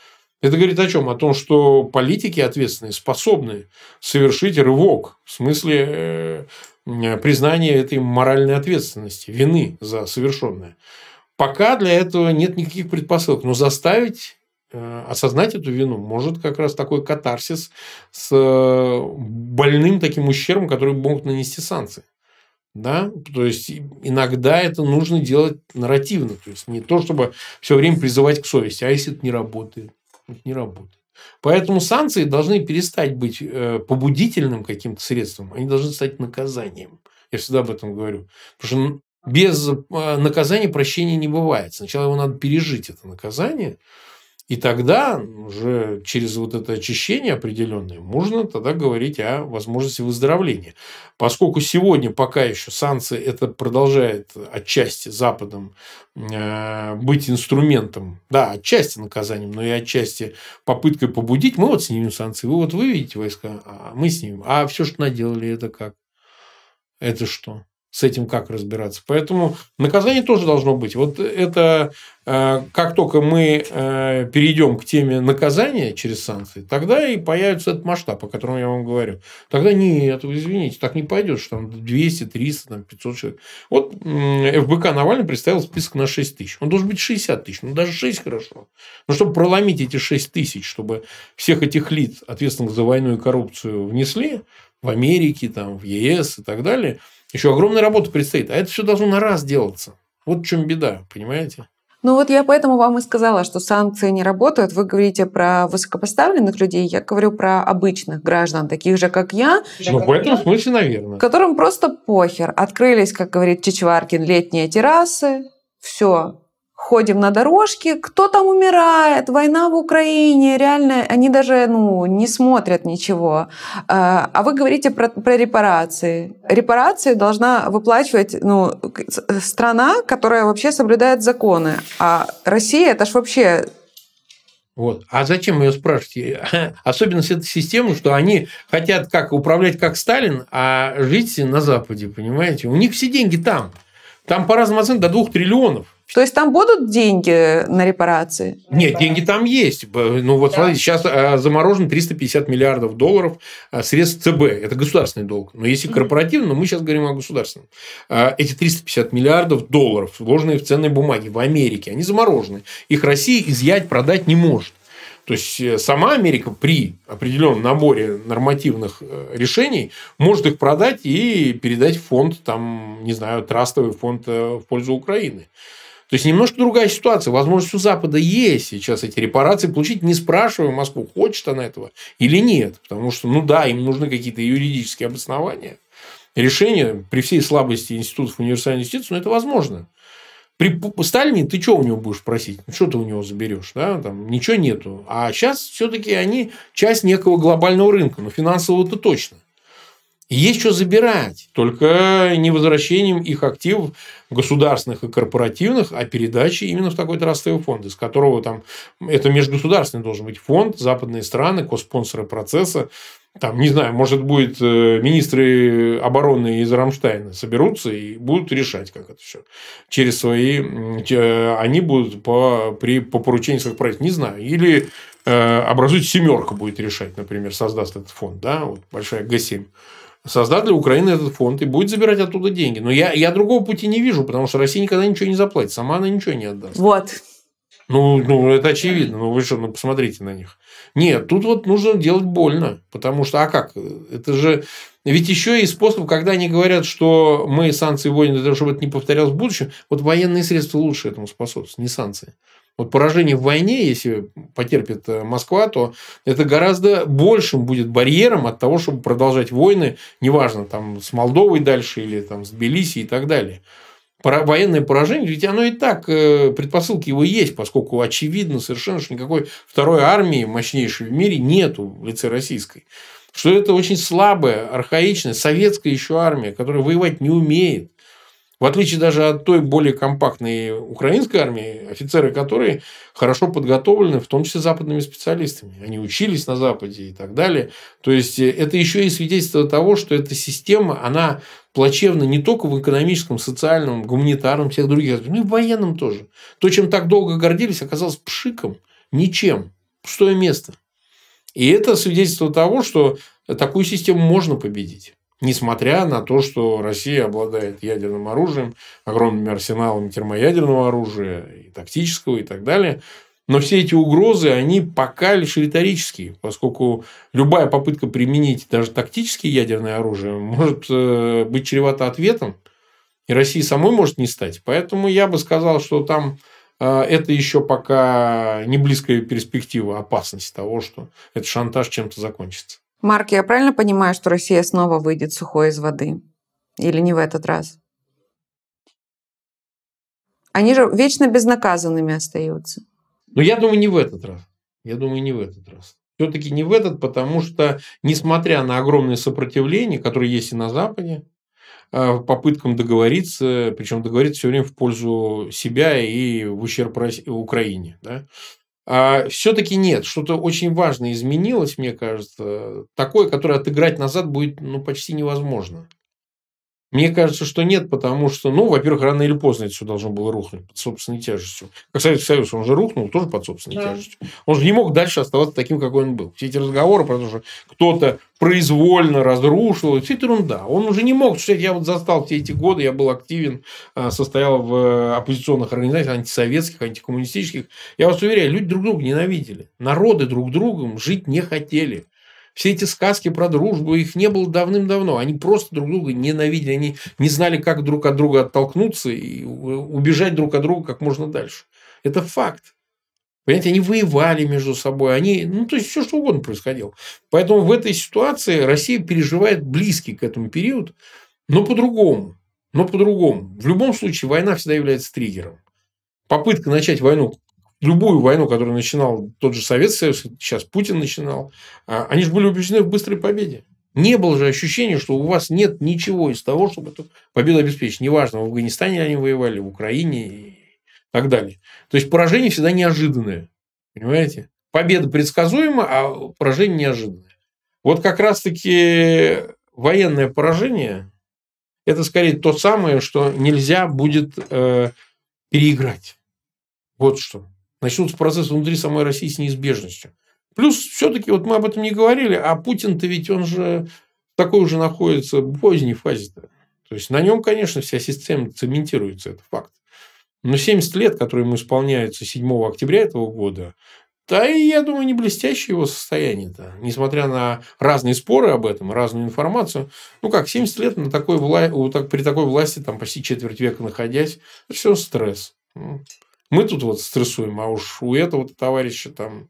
это говорит о чем? О том, что политики ответственные способны совершить рывок в смысле э, э, признания этой моральной ответственности, вины за совершенное. Пока для этого нет никаких предпосылок, но заставить э, осознать эту вину может как раз такой катарсис с больным таким ущербом, который могут нанести санкции. Да? То есть иногда это нужно делать нарративно. То есть не то, чтобы все время призывать к совести, а если это не работает, не работает. Поэтому санкции должны перестать быть э, побудительным каким-то средством, они должны стать наказанием. Я всегда об этом говорю. Потому что без э, наказания прощения не бывает. Сначала его надо пережить, это наказание, и тогда уже через вот это очищение определенное можно тогда говорить о возможности выздоровления. Поскольку сегодня пока еще санкции это продолжает отчасти Западом э, быть инструментом, да, отчасти наказанием, но и отчасти попыткой побудить, мы вот снимем санкции, вы вот выведете войска, а мы снимем. А все, что наделали, это как? Это что? с этим как разбираться. Поэтому наказание тоже должно быть. Вот это э, как только мы э, перейдем к теме наказания через санкции, тогда и появится этот масштаб, о котором я вам говорю. Тогда нет, вы извините, так не пойдет, что там 200, 300, там 500 человек. Вот ФБК Навальный представил список на 6 тысяч. Он должен быть 60 тысяч, ну даже 6 хорошо. Но чтобы проломить эти 6 тысяч, чтобы всех этих лиц, ответственных за войну и коррупцию, внесли в Америке, там, в ЕС и так далее – еще огромная работа предстоит. А это все должно на раз делаться. Вот в чем беда, понимаете? Ну вот я поэтому вам и сказала, что санкции не работают. Вы говорите про высокопоставленных людей, я говорю про обычных граждан, таких же, как я. Ну, в этом смысле, наверное. Которым просто похер. Открылись, как говорит Чичваркин, летние террасы, все, ходим на дорожке, кто там умирает, война в Украине, реально, они даже ну, не смотрят ничего. А, а вы говорите про, про репарации. Репарации должна выплачивать ну, страна, которая вообще соблюдает законы. А Россия, это ж вообще вот. А зачем ее спрашивать? Особенность этой системы, что они хотят как управлять как Сталин, а жить на Западе, понимаете? У них все деньги там. Там по разным оценкам до двух триллионов. То есть там будут деньги на репарации? Нет, деньги там есть. Ну вот да. смотрите, сейчас а, заморожен 350 миллиардов долларов а, средств ЦБ. Это государственный долг. Но если корпоративно, мы сейчас говорим о государственном. А, эти 350 миллиардов долларов, вложенные в ценные бумаги в Америке, они заморожены. Их Россия изъять, продать не может. То есть э, сама Америка при определенном наборе нормативных э, решений может их продать и передать в фонд, там, не знаю, трастовый фонд э, в пользу Украины. То есть, немножко другая ситуация. Возможность у Запада есть сейчас эти репарации получить, не спрашивая Москву, хочет она этого или нет. Потому что, ну да, им нужны какие-то юридические обоснования. Решение при всей слабости институтов универсальной юстиции, но ну, это возможно. При Сталине ты что у него будешь просить? Ну, что ты у него заберешь? Да? Там ничего нету. А сейчас все-таки они часть некого глобального рынка, но финансового-то точно. Есть что забирать, только не возвращением их активов государственных и корпоративных, а передачей именно в такой трастовый фонд, из которого там это межгосударственный должен быть фонд, западные страны, коспонсоры процесса, там, не знаю, может, будет э, министры обороны из Рамштайна соберутся и будут решать, как это все. Через свои... Э, они будут по, при, по поручению своих правительств. Не знаю. Или э, образуется семерка будет решать, например, создаст этот фонд. Да? Вот большая Г-7 создать для Украины этот фонд и будет забирать оттуда деньги. Но я, я другого пути не вижу, потому что Россия никогда ничего не заплатит. Сама она ничего не отдаст. Вот. Ну, ну, это очевидно. Ну, вы что, ну, посмотрите на них. Нет, тут вот нужно делать больно. Потому что, а как? Это же... Ведь еще и способ, когда они говорят, что мы санкции вводим для того, чтобы это не повторялось в будущем, вот военные средства лучше этому способствуют, не санкции. Вот поражение в войне, если потерпит э, Москва, то это гораздо большим будет барьером от того, чтобы продолжать войны, неважно, там с Молдовой дальше или там с Тбилиси и так далее. Военное поражение, ведь оно и так, э, предпосылки его есть, поскольку очевидно совершенно, что никакой второй армии мощнейшей в мире нету в лице российской. Что это очень слабая, архаичная, советская еще армия, которая воевать не умеет в отличие даже от той более компактной украинской армии, офицеры которой хорошо подготовлены, в том числе западными специалистами. Они учились на Западе и так далее. То есть, э, это еще и свидетельство того, что эта система, она плачевна не только в экономическом, социальном, гуманитарном, всех других но и в военном тоже. То, чем так долго гордились, оказалось пшиком, ничем, пустое место. И это свидетельство того, что такую систему можно победить. Несмотря на то, что Россия обладает ядерным оружием, огромными арсеналами термоядерного оружия, и тактического, и так далее. Но все эти угрозы, они пока лишь риторические, поскольку любая попытка применить даже тактическое ядерное оружие может э, быть чревата ответом, и России самой может не стать. Поэтому я бы сказал, что там э, это еще пока не близкая перспектива опасность того, что этот шантаж чем-то закончится. Марк, я правильно понимаю, что Россия снова выйдет сухой из воды? Или не в этот раз? Они же вечно безнаказанными остаются. Ну, я думаю, не в этот раз. Я думаю, не в этот раз. Все-таки не в этот, потому что, несмотря на огромное сопротивление, которое есть и на Западе, э, попыткам договориться, причем договориться все время в пользу себя и в ущерб Украине. Да? А все-таки нет, что-то очень важное изменилось, мне кажется, такое, которое отыграть назад будет ну, почти невозможно. Мне кажется, что нет, потому что, ну, во-первых, рано или поздно это все должно было рухнуть под собственной тяжестью. Как Советский Союз, он же рухнул тоже под собственной да. тяжестью. Он же не мог дальше оставаться таким, какой он был. Все эти разговоры про то, что кто-то произвольно разрушил, все это ерунда. Он уже не мог считать, я вот застал все эти годы, я был активен, а, состоял в э, оппозиционных организациях, антисоветских, антикоммунистических. Я вас уверяю, люди друг друга ненавидели. Народы друг другом жить не хотели. Все эти сказки про дружбу, их не было давным-давно. Они просто друг друга ненавидели. Они не знали, как друг от друга оттолкнуться и убежать друг от друга как можно дальше. Это факт. Понимаете, они воевали между собой, они, ну, то есть, все что угодно происходило. Поэтому в этой ситуации Россия переживает близкий к этому период, но по-другому. Но по-другому. В любом случае, война всегда является триггером. Попытка начать войну любую войну, которую начинал тот же Советский Союз, сейчас Путин начинал, а, они же были убеждены в быстрой победе. Не было же ощущения, что у вас нет ничего из того, чтобы эту победу обеспечить. Неважно, в Афганистане они воевали, в Украине и так далее. То есть поражение всегда неожиданное. Понимаете? Победа предсказуема, а поражение неожиданное. Вот как раз-таки военное поражение – это скорее то самое, что нельзя будет э, переиграть. Вот что начнутся процессы внутри самой России с неизбежностью. Плюс, все-таки, вот мы об этом не говорили, а Путин-то ведь он же такой уже находится в поздней фазе-то. То есть, на нем, конечно, вся система цементируется, это факт. Но 70 лет, которые ему исполняются 7 октября этого года, да и, я думаю, не блестящее его состояние-то. Несмотря на разные споры об этом, разную информацию. Ну как, 70 лет на такой вла... при такой власти, там почти четверть века находясь, все стресс. Ну, мы тут вот стрессуем, а уж у этого товарища там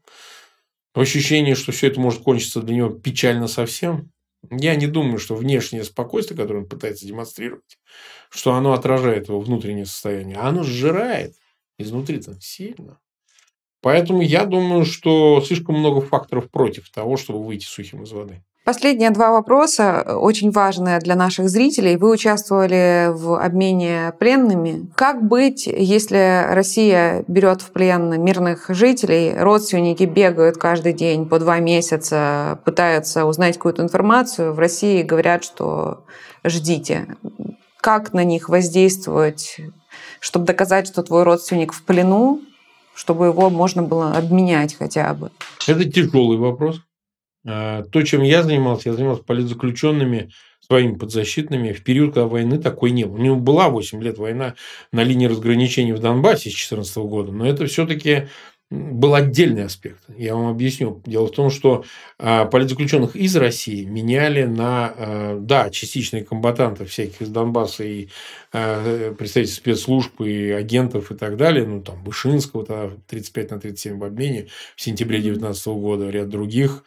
ощущение, что все это может кончиться для него печально совсем. Я не думаю, что внешнее спокойствие, которое он пытается демонстрировать, что оно отражает его внутреннее состояние. Оно сжирает изнутри там сильно. Поэтому я думаю, что слишком много факторов против того, чтобы выйти сухим из воды. Последние два вопроса э, очень важные для наших зрителей. Вы участвовали в обмене пленными. Как быть, если Россия берет в плен мирных жителей, родственники бегают каждый день по два месяца, пытаются узнать какую-то информацию, в России говорят, что ждите. Как на них воздействовать, чтобы доказать, что твой родственник в плену, чтобы его можно было обменять хотя бы? Это тяжелый вопрос а, то, чем я занимался, я занимался политзаключенными своими подзащитными в период, когда войны такой не было. У него была 8 лет война на линии разграничения в Донбассе с 2014 года, но это все-таки был отдельный аспект. Я вам объясню. Дело в том, что а, политзаключенных из России меняли на, а, да, частичные комбатантов всяких из Донбасса и представителей спецслужб и агентов и так далее, ну, там, Вышинского, 35 на 37 в обмене в сентябре 2019 года, ряд других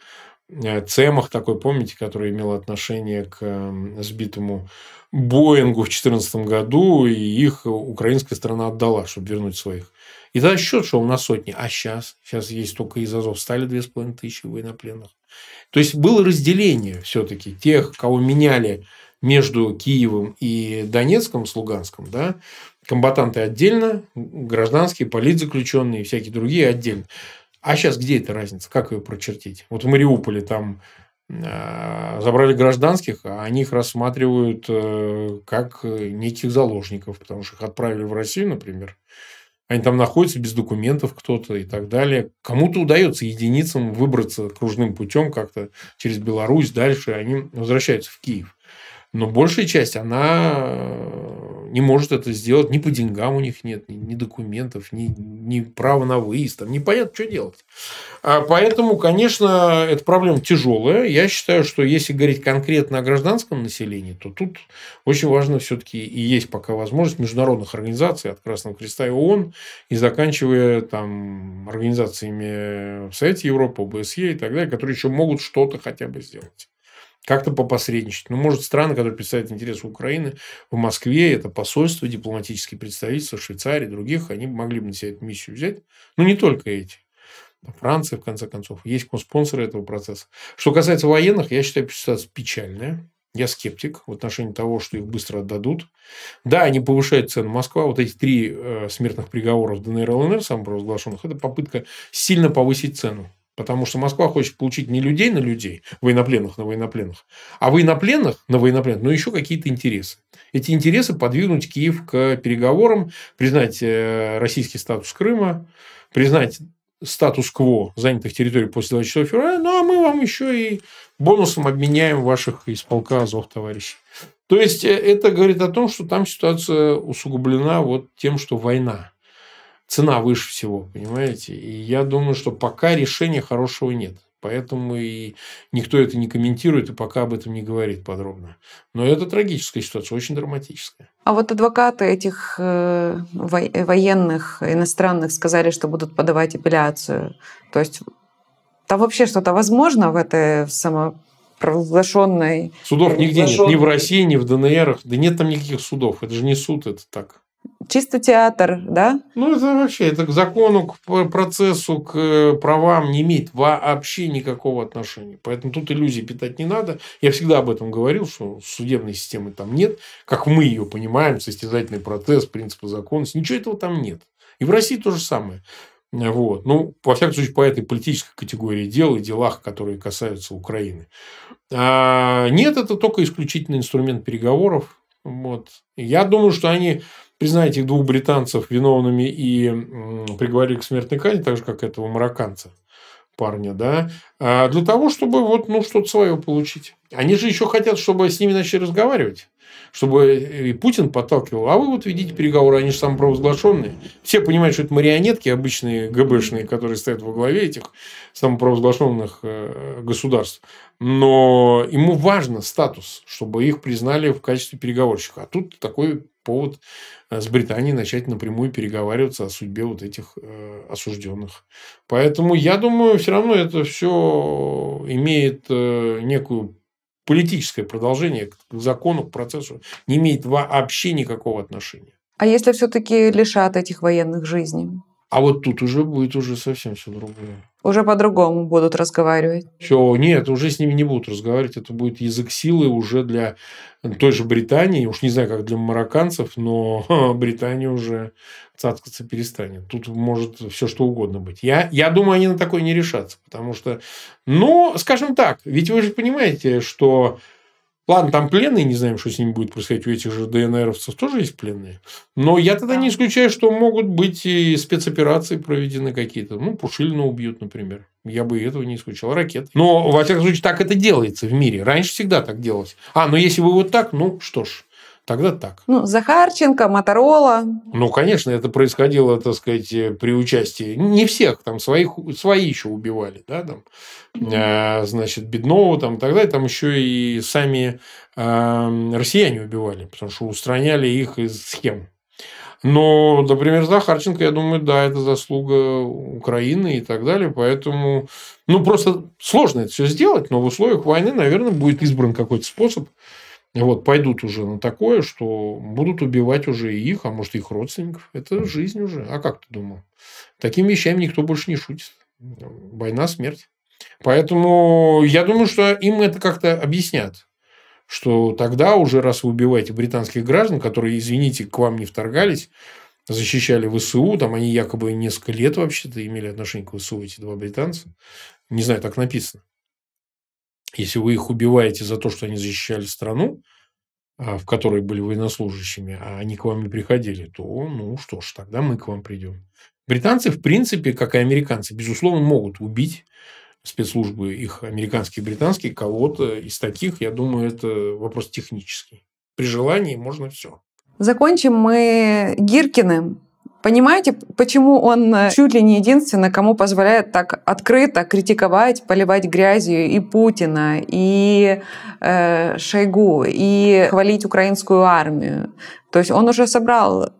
Э, Цемах такой, помните, который имел отношение к эм, сбитому Боингу в 2014 году, и их украинская страна отдала, чтобы вернуть своих. И тогда счет шел на сотни. А сейчас? Сейчас есть только из Азов стали 2,5 тысячи военнопленных. То есть, было разделение все-таки тех, кого меняли между Киевом и Донецком с Луганском, да, комбатанты отдельно, гражданские, политзаключенные и всякие другие отдельно. А сейчас где эта разница? Как ее прочертить? Вот в Мариуполе там э, забрали гражданских, а они их рассматривают э, как э, неких заложников, потому что их отправили в Россию, например. Они там находятся без документов кто-то и так далее. Кому-то удается единицам выбраться кружным путем как-то через Беларусь дальше, они возвращаются в Киев. Но большая часть, она не может это сделать, ни по деньгам у них нет, ни, ни документов, ни, ни права на выезд, там непонятно, что делать. А поэтому, конечно, эта проблема тяжелая. Я считаю, что если говорить конкретно о гражданском населении, то тут очень важно все-таки и есть пока возможность международных организаций от Красного Креста и ООН, и заканчивая там организациями в Совете Европы, ОБСЕ и так далее, которые еще могут что-то хотя бы сделать как-то попосредничать. Ну, может, страны, которые представляют интересы Украины в Москве, это посольство, дипломатические представительства Швейцарии, других, они могли бы на себя эту миссию взять. Но не только эти. Франция, в конце концов, есть спонсоры этого процесса. Что касается военных, я считаю, ситуация печальная. Я скептик в отношении того, что их быстро отдадут. Да, они повышают цену Москва. Вот эти три э, смертных приговоров ДНР и ЛНР, самопровозглашенных, это попытка сильно повысить цену Потому что Москва хочет получить не людей на людей, военнопленных на военнопленных, а военнопленных на военнопленных, но еще какие-то интересы. Эти интересы подвинуть Киев к переговорам, признать э, российский статус Крыма, признать статус-кво занятых территорий после 24 февраля, ну, а мы вам еще и бонусом обменяем ваших из полка Азов товарищи. То есть, э, это говорит о том, что там ситуация усугублена вот тем, что война цена выше всего, понимаете? И я думаю, что пока решения хорошего нет. Поэтому и никто это не комментирует и пока об этом не говорит подробно. Но это трагическая ситуация, очень драматическая. А вот адвокаты этих э, военных, иностранных сказали, что будут подавать апелляцию. То есть там вообще что-то возможно в этой самопровозглашенной... Судов нигде нет, ни в России, ни в ДНР. Да нет там никаких судов, это же не суд, это так чисто театр, да? Ну, это вообще, это к закону, к процессу, к э, правам не имеет вообще никакого отношения. Поэтому тут иллюзий питать не надо. Я всегда об этом говорил, что судебной системы там нет, как мы ее понимаем, состязательный процесс, принципы законности, ничего этого там нет. И в России то же самое. Вот. Ну, во всяком случае, по этой политической категории дел и делах, которые касаются Украины. А нет, это только исключительно инструмент переговоров. Вот. Я думаю, что они признай этих двух британцев виновными и приговорили к смертной казни, так же, как этого марокканца парня, да, а, для того, чтобы вот, ну, что-то свое получить. Они же еще хотят, чтобы с ними начали разговаривать чтобы и Путин подталкивал. А вы вот ведите переговоры, они же самопровозглашенные. Все понимают, что это марионетки обычные ГБшные, которые стоят во главе этих самопровозглашенных э, государств. Но ему важно статус, чтобы их признали в качестве переговорщика. А тут такой повод э, с Британией начать напрямую переговариваться о судьбе вот этих э, осужденных. Поэтому я думаю, все равно это все имеет некую политическое продолжение к закону, к процессу, не имеет вообще никакого отношения. А если все-таки лишат этих военных жизней? А вот тут уже будет уже совсем все другое. Уже по-другому будут разговаривать. Все, нет, уже с ними не будут разговаривать. Это будет язык силы уже для той же Британии. Уж не знаю, как для марокканцев, но Британия уже цацкаться перестанет. Тут может все что угодно быть. Я, я думаю, они на такое не решатся. Потому что, ну, скажем так, ведь вы же понимаете, что Ладно, там пленные, не знаем, что с ними будет происходить. У этих же ДНРовцев тоже есть пленные. Но я тогда не исключаю, что могут быть и спецоперации проведены какие-то. Ну, Пушилина убьют, например. Я бы этого не исключал. Ракеты. Но, во всяком случае, так это делается в мире. Раньше всегда так делалось. А, ну, если бы вот так, ну, что ж. Тогда так. Ну, Захарченко, Моторола. Ну, конечно, это происходило, так сказать, при участии не всех, там своих, свои еще убивали, да, там, э, значит, Бедного там и так далее, там еще и сами э, россияне убивали, потому что устраняли их из схем. Но, например, Захарченко, я думаю, да, это заслуга Украины и так далее. Поэтому, ну, просто сложно это все сделать, но в условиях войны, наверное, будет избран какой-то способ, вот, пойдут уже на такое, что будут убивать уже и их, а может, их родственников. Это жизнь уже. А как ты думал? Такими вещами никто больше не шутит. Война, смерть. Поэтому я думаю, что им это как-то объяснят. Что тогда уже, раз вы убиваете британских граждан, которые, извините, к вам не вторгались, защищали ВСУ, там они якобы несколько лет вообще-то имели отношение к ВСУ, эти два британца. Не знаю, так написано. Если вы их убиваете за то, что они защищали страну, а, в которой были военнослужащими, а они к вам не приходили, то ну что ж, тогда мы к вам придем. Британцы, в принципе, как и американцы, безусловно, могут убить спецслужбы их американские и британские кого-то из таких. Я думаю, это вопрос технический. При желании можно все. Закончим мы Гиркиным. Понимаете, почему он э, чуть ли не единственный, кому позволяет так открыто критиковать, поливать грязью и Путина, и э, Шойгу, и хвалить украинскую армию? То есть он уже собрал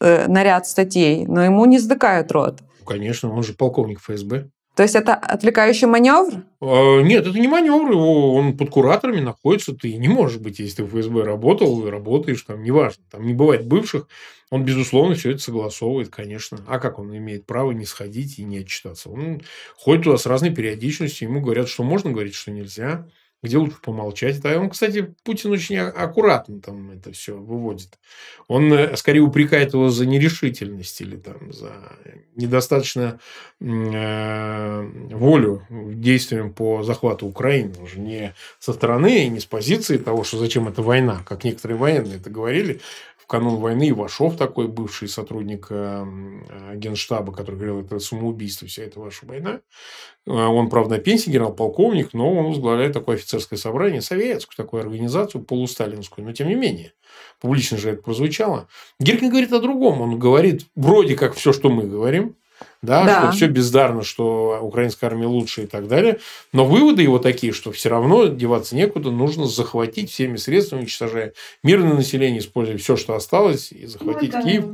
э, наряд статей, но ему не сдыкают рот. Конечно, он же полковник ФСБ. То есть это отвлекающий маневр? А, нет, это не маневр, его, он под кураторами находится, ты не можешь быть, если ты в ФСБ работал, работаешь, там, неважно, там не бывает бывших, он, безусловно, все это согласовывает, конечно. А как он имеет право не сходить и не отчитаться? Он ходит туда с разной периодичностью, ему говорят, что можно говорить, что нельзя где лучше помолчать. А он, кстати, Путин очень а, аккуратно там это все выводит. Он э, скорее упрекает его за нерешительность или там за недостаточно э, волю действиям по захвату Украины. Уже не со стороны и не с позиции того, что зачем эта война, как некоторые военные это говорили, в канун войны Ивашов такой бывший сотрудник эм, э, генштаба, который говорил, это самоубийство, вся эта ваша война. Э, он, правда, на пенсии генерал-полковник, но он возглавляет такое офицерское собрание, советскую такую организацию, полусталинскую, но тем не менее. Публично же это прозвучало. Гиркин говорит о другом. Он говорит вроде как все, что мы говорим, да, да. что все бездарно, что украинская армия лучше и так далее. Но выводы его такие, что все равно деваться некуда, нужно захватить всеми средствами, уничтожая мирное население, используя все, что осталось, и захватить ну, это... Киев.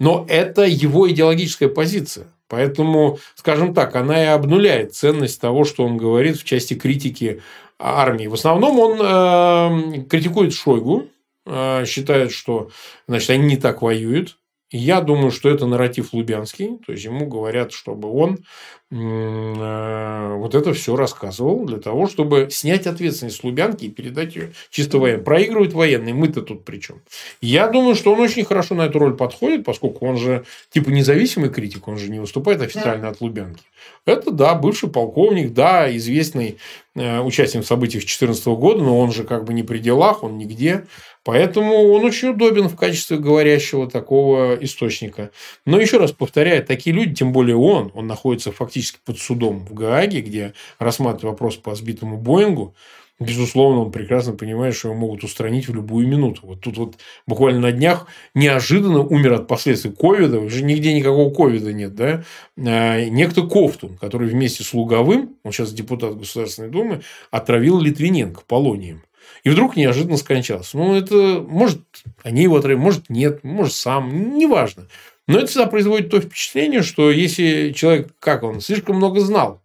Но это его идеологическая позиция. Поэтому, скажем так, она и обнуляет ценность того, что он говорит в части критики а, армии. В основном он э, критикует Шойгу, э, считает, что значит, они не так воюют, я думаю, что это нарратив лубянский, то есть ему говорят, чтобы он Э, вот это все рассказывал для того, чтобы снять ответственность с Лубянки и передать ее чисто военным. Проигрывают военные, мы-то тут при чем? Я думаю, что он очень хорошо на эту роль подходит, поскольку он же типа независимый критик, он же не выступает официально да. от Лубянки. Это, да, бывший полковник, да, известный участием в событиях 2014 года, но он же как бы не при делах, он нигде. Поэтому он очень удобен в качестве говорящего такого источника. Но еще раз повторяю, такие люди, тем более он, он находится фактически фактически под судом в Гааге, где рассматривают вопрос по сбитому Боингу, безусловно, он прекрасно понимает, что его могут устранить в любую минуту. Вот тут вот буквально на днях неожиданно умер от последствий ковида, уже нигде никакого ковида нет, да, а, некто Кофтун, который вместе с Луговым, он сейчас депутат Государственной Думы, отравил Литвиненко полонием. И вдруг неожиданно скончался. Ну, это может, они его отравили, может, нет, может, сам, неважно. Но это всегда производит то впечатление, что если человек, как он, слишком много знал,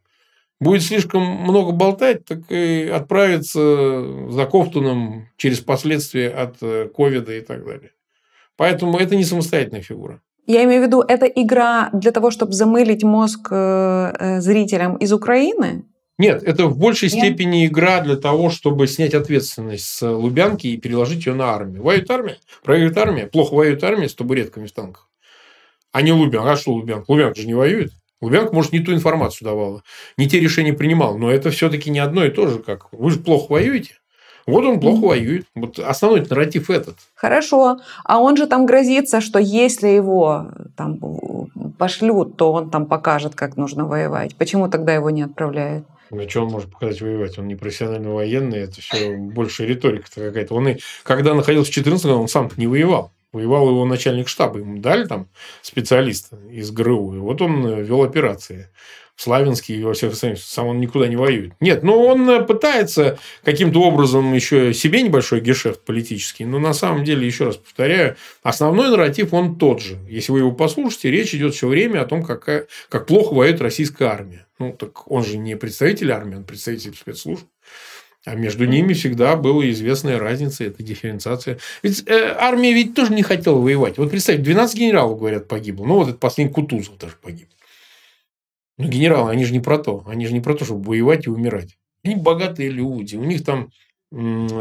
будет слишком много болтать, так и отправится за Кофтуном через последствия от э, ковида и так далее. Поэтому это не самостоятельная фигура. Я имею в виду, это игра для того, чтобы замылить мозг э, э, зрителям из Украины? Нет, это в большей Нет. степени игра для того, чтобы снять ответственность с Лубянки и переложить ее на армию. Воюет армия, проигрывает армия, плохо воюет армия с табуретками в танках а не Лубянк. А что Лубянк? Лубянк же не воюет. Лубянка, может, не ту информацию давала, не те решения принимал, но это все-таки не одно и то же, как вы же плохо воюете. Вот он плохо воюет. Вот основной нарратив этот. Хорошо. А он же там грозится, что если его там пошлют, то он там покажет, как нужно воевать. Почему тогда его не отправляют? На чем он может показать воевать? Он не профессиональный военный, это все больше риторика какая-то. Он и когда находился в 14 он сам не воевал. Воевал его начальник штаба, ему дали там специалиста из ГРУ. И вот он э, вел операции. в Славянске и во всех остальных, сам он никуда не воюет. Нет, но ну, он э, пытается каким-то образом еще себе небольшой гешефт политический, но на самом деле, еще раз повторяю, основной нарратив он тот же. Если вы его послушаете, речь идет все время о том, как, э, как плохо воюет российская армия. Ну, так он же не представитель армии, он представитель спецслужб. А между ними всегда была известная разница, это дифференциация. Ведь э, армия ведь тоже не хотела воевать. Вот представьте, 12 генералов, говорят, погибло. Ну, вот этот последний Кутузов даже погиб. Но ну, генералы, они же не про то. Они же не про то, чтобы воевать и умирать. Они богатые люди. У них там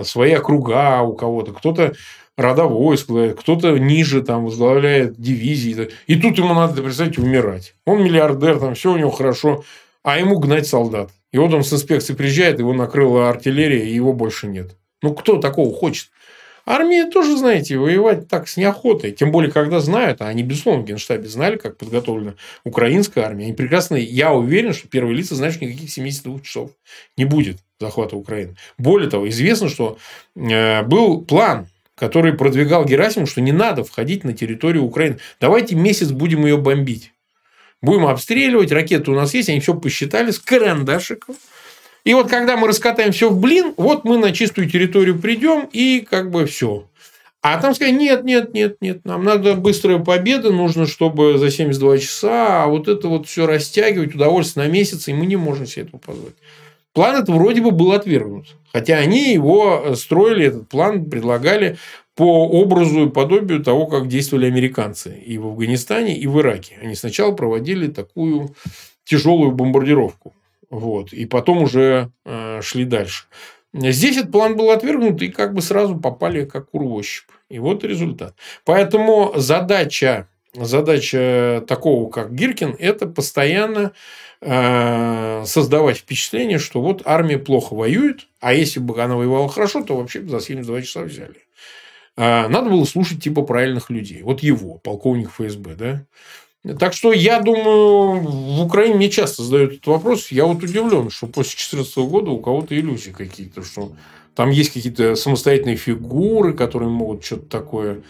своя круга, у кого-то. Кто-то родовой возглавляет, э, кто-то ниже там возглавляет дивизии. И тут ему надо, представьте, умирать. Он миллиардер, там все у него хорошо, а ему гнать солдат. И вот он с инспекции приезжает, его накрыла артиллерия, и его больше нет. Ну, кто такого хочет? Армия тоже, знаете, воевать так с неохотой. Тем более, когда знают, а они, безусловно, в Генштабе знали, как подготовлена украинская армия. Они прекрасно, я уверен, что первые лица, значит, никаких 72 часов не будет захвата Украины. Более того, известно, что э, был план который продвигал Герасимов, что не надо входить на территорию Украины. Давайте месяц будем ее бомбить будем обстреливать, ракеты у нас есть, они все посчитали с карандашиков. И вот когда мы раскатаем все в блин, вот мы на чистую территорию придем и как бы все. А там сказали, нет, нет, нет, нет, нам надо быстрая победа, нужно, чтобы за 72 часа, а вот это вот все растягивать, удовольствие на месяц, и мы не можем себе этого позволить. План это вроде бы был отвергнут. Хотя они его э, строили, этот план предлагали по образу и подобию того, как действовали американцы и в Афганистане, и в Ираке. Они сначала проводили такую тяжелую бомбардировку. Вот, и потом уже э, шли дальше. Здесь этот план был отвергнут, и как бы сразу попали как кур в ощупь. И вот результат. Поэтому задача, задача такого, как Гиркин, это постоянно э, создавать впечатление, что вот армия плохо воюет, а если бы она воевала хорошо, то вообще бы за 72 часа взяли. А, надо было слушать типа правильных людей. Вот его, полковник ФСБ, да? Так что я думаю, в Украине мне часто задают этот вопрос. Я вот удивлен, что после 2014 года у кого-то иллюзии какие-то, что там есть какие-то самостоятельные фигуры, которые могут что-то такое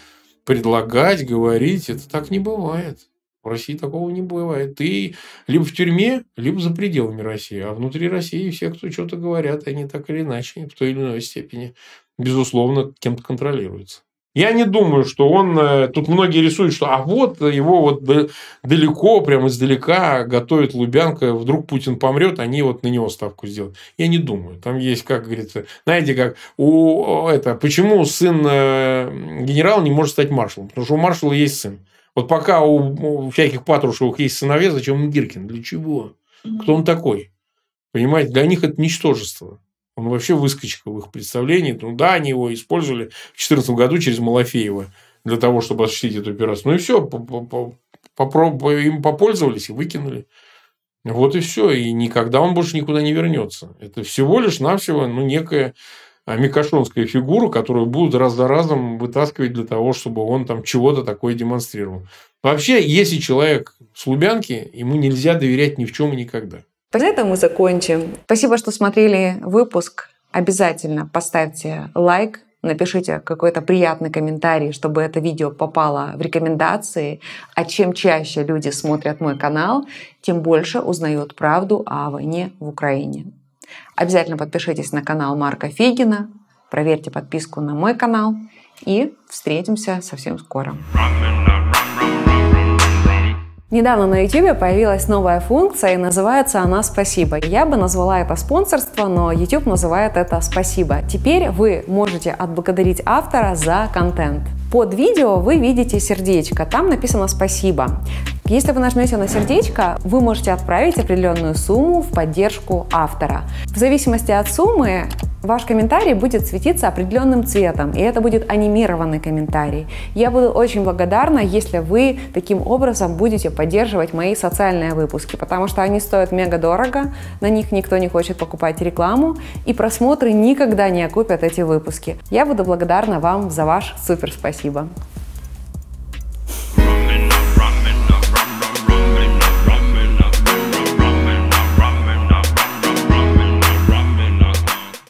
предлагать, говорить. Это так не бывает. В России такого не бывает. Ты либо в тюрьме, либо за пределами России. А внутри России все, кто что-то говорят, они так или иначе, в той или иной степени безусловно, кем-то контролируется. Я не думаю, что он... Э, тут многие рисуют, что а вот его вот далеко, прямо издалека готовит Лубянка, вдруг Путин помрет, они вот на него ставку сделают. Я не думаю. Там есть, как говорится, знаете, как у это, почему сын э, генерала не может стать маршалом? Потому что у маршала есть сын. Вот пока у, у всяких Патрушевых есть сыновья, зачем им Гиркин? Для чего? Кто он такой? Понимаете, для них это ничтожество. Он вообще выскочка в их представлении. Ну да, они его использовали в 2014 году через Малафеева для того, чтобы осуществить эту операцию. Ну и все, им попользовались и выкинули. Вот и все. И никогда он больше никуда не вернется. Это всего лишь навсего ну, некая а, микошонская фигура, которую будут раз за разом вытаскивать для того, чтобы он там чего-то такое демонстрировал. Вообще, если человек с Лубянки, ему нельзя доверять ни в чем и никогда. На этом мы закончим. Спасибо, что смотрели выпуск. Обязательно поставьте лайк, напишите какой-то приятный комментарий, чтобы это видео попало в рекомендации. А чем чаще люди смотрят мой канал, тем больше узнают правду о войне в Украине. Обязательно подпишитесь на канал Марка Фигина, проверьте подписку на мой канал и встретимся совсем скоро. Недавно на YouTube появилась новая функция, и называется она «Спасибо». Я бы назвала это спонсорство, но YouTube называет это «Спасибо». Теперь вы можете отблагодарить автора за контент. Под видео вы видите сердечко, там написано «Спасибо». Если вы нажмете на сердечко, вы можете отправить определенную сумму в поддержку автора. В зависимости от суммы ваш комментарий будет светиться определенным цветом, и это будет анимированный комментарий. Я буду очень благодарна, если вы таким образом будете поддерживать мои социальные выпуски, потому что они стоят мега дорого, на них никто не хочет покупать рекламу, и просмотры никогда не окупят эти выпуски. Я буду благодарна вам за ваш супер спасибо. Спасибо.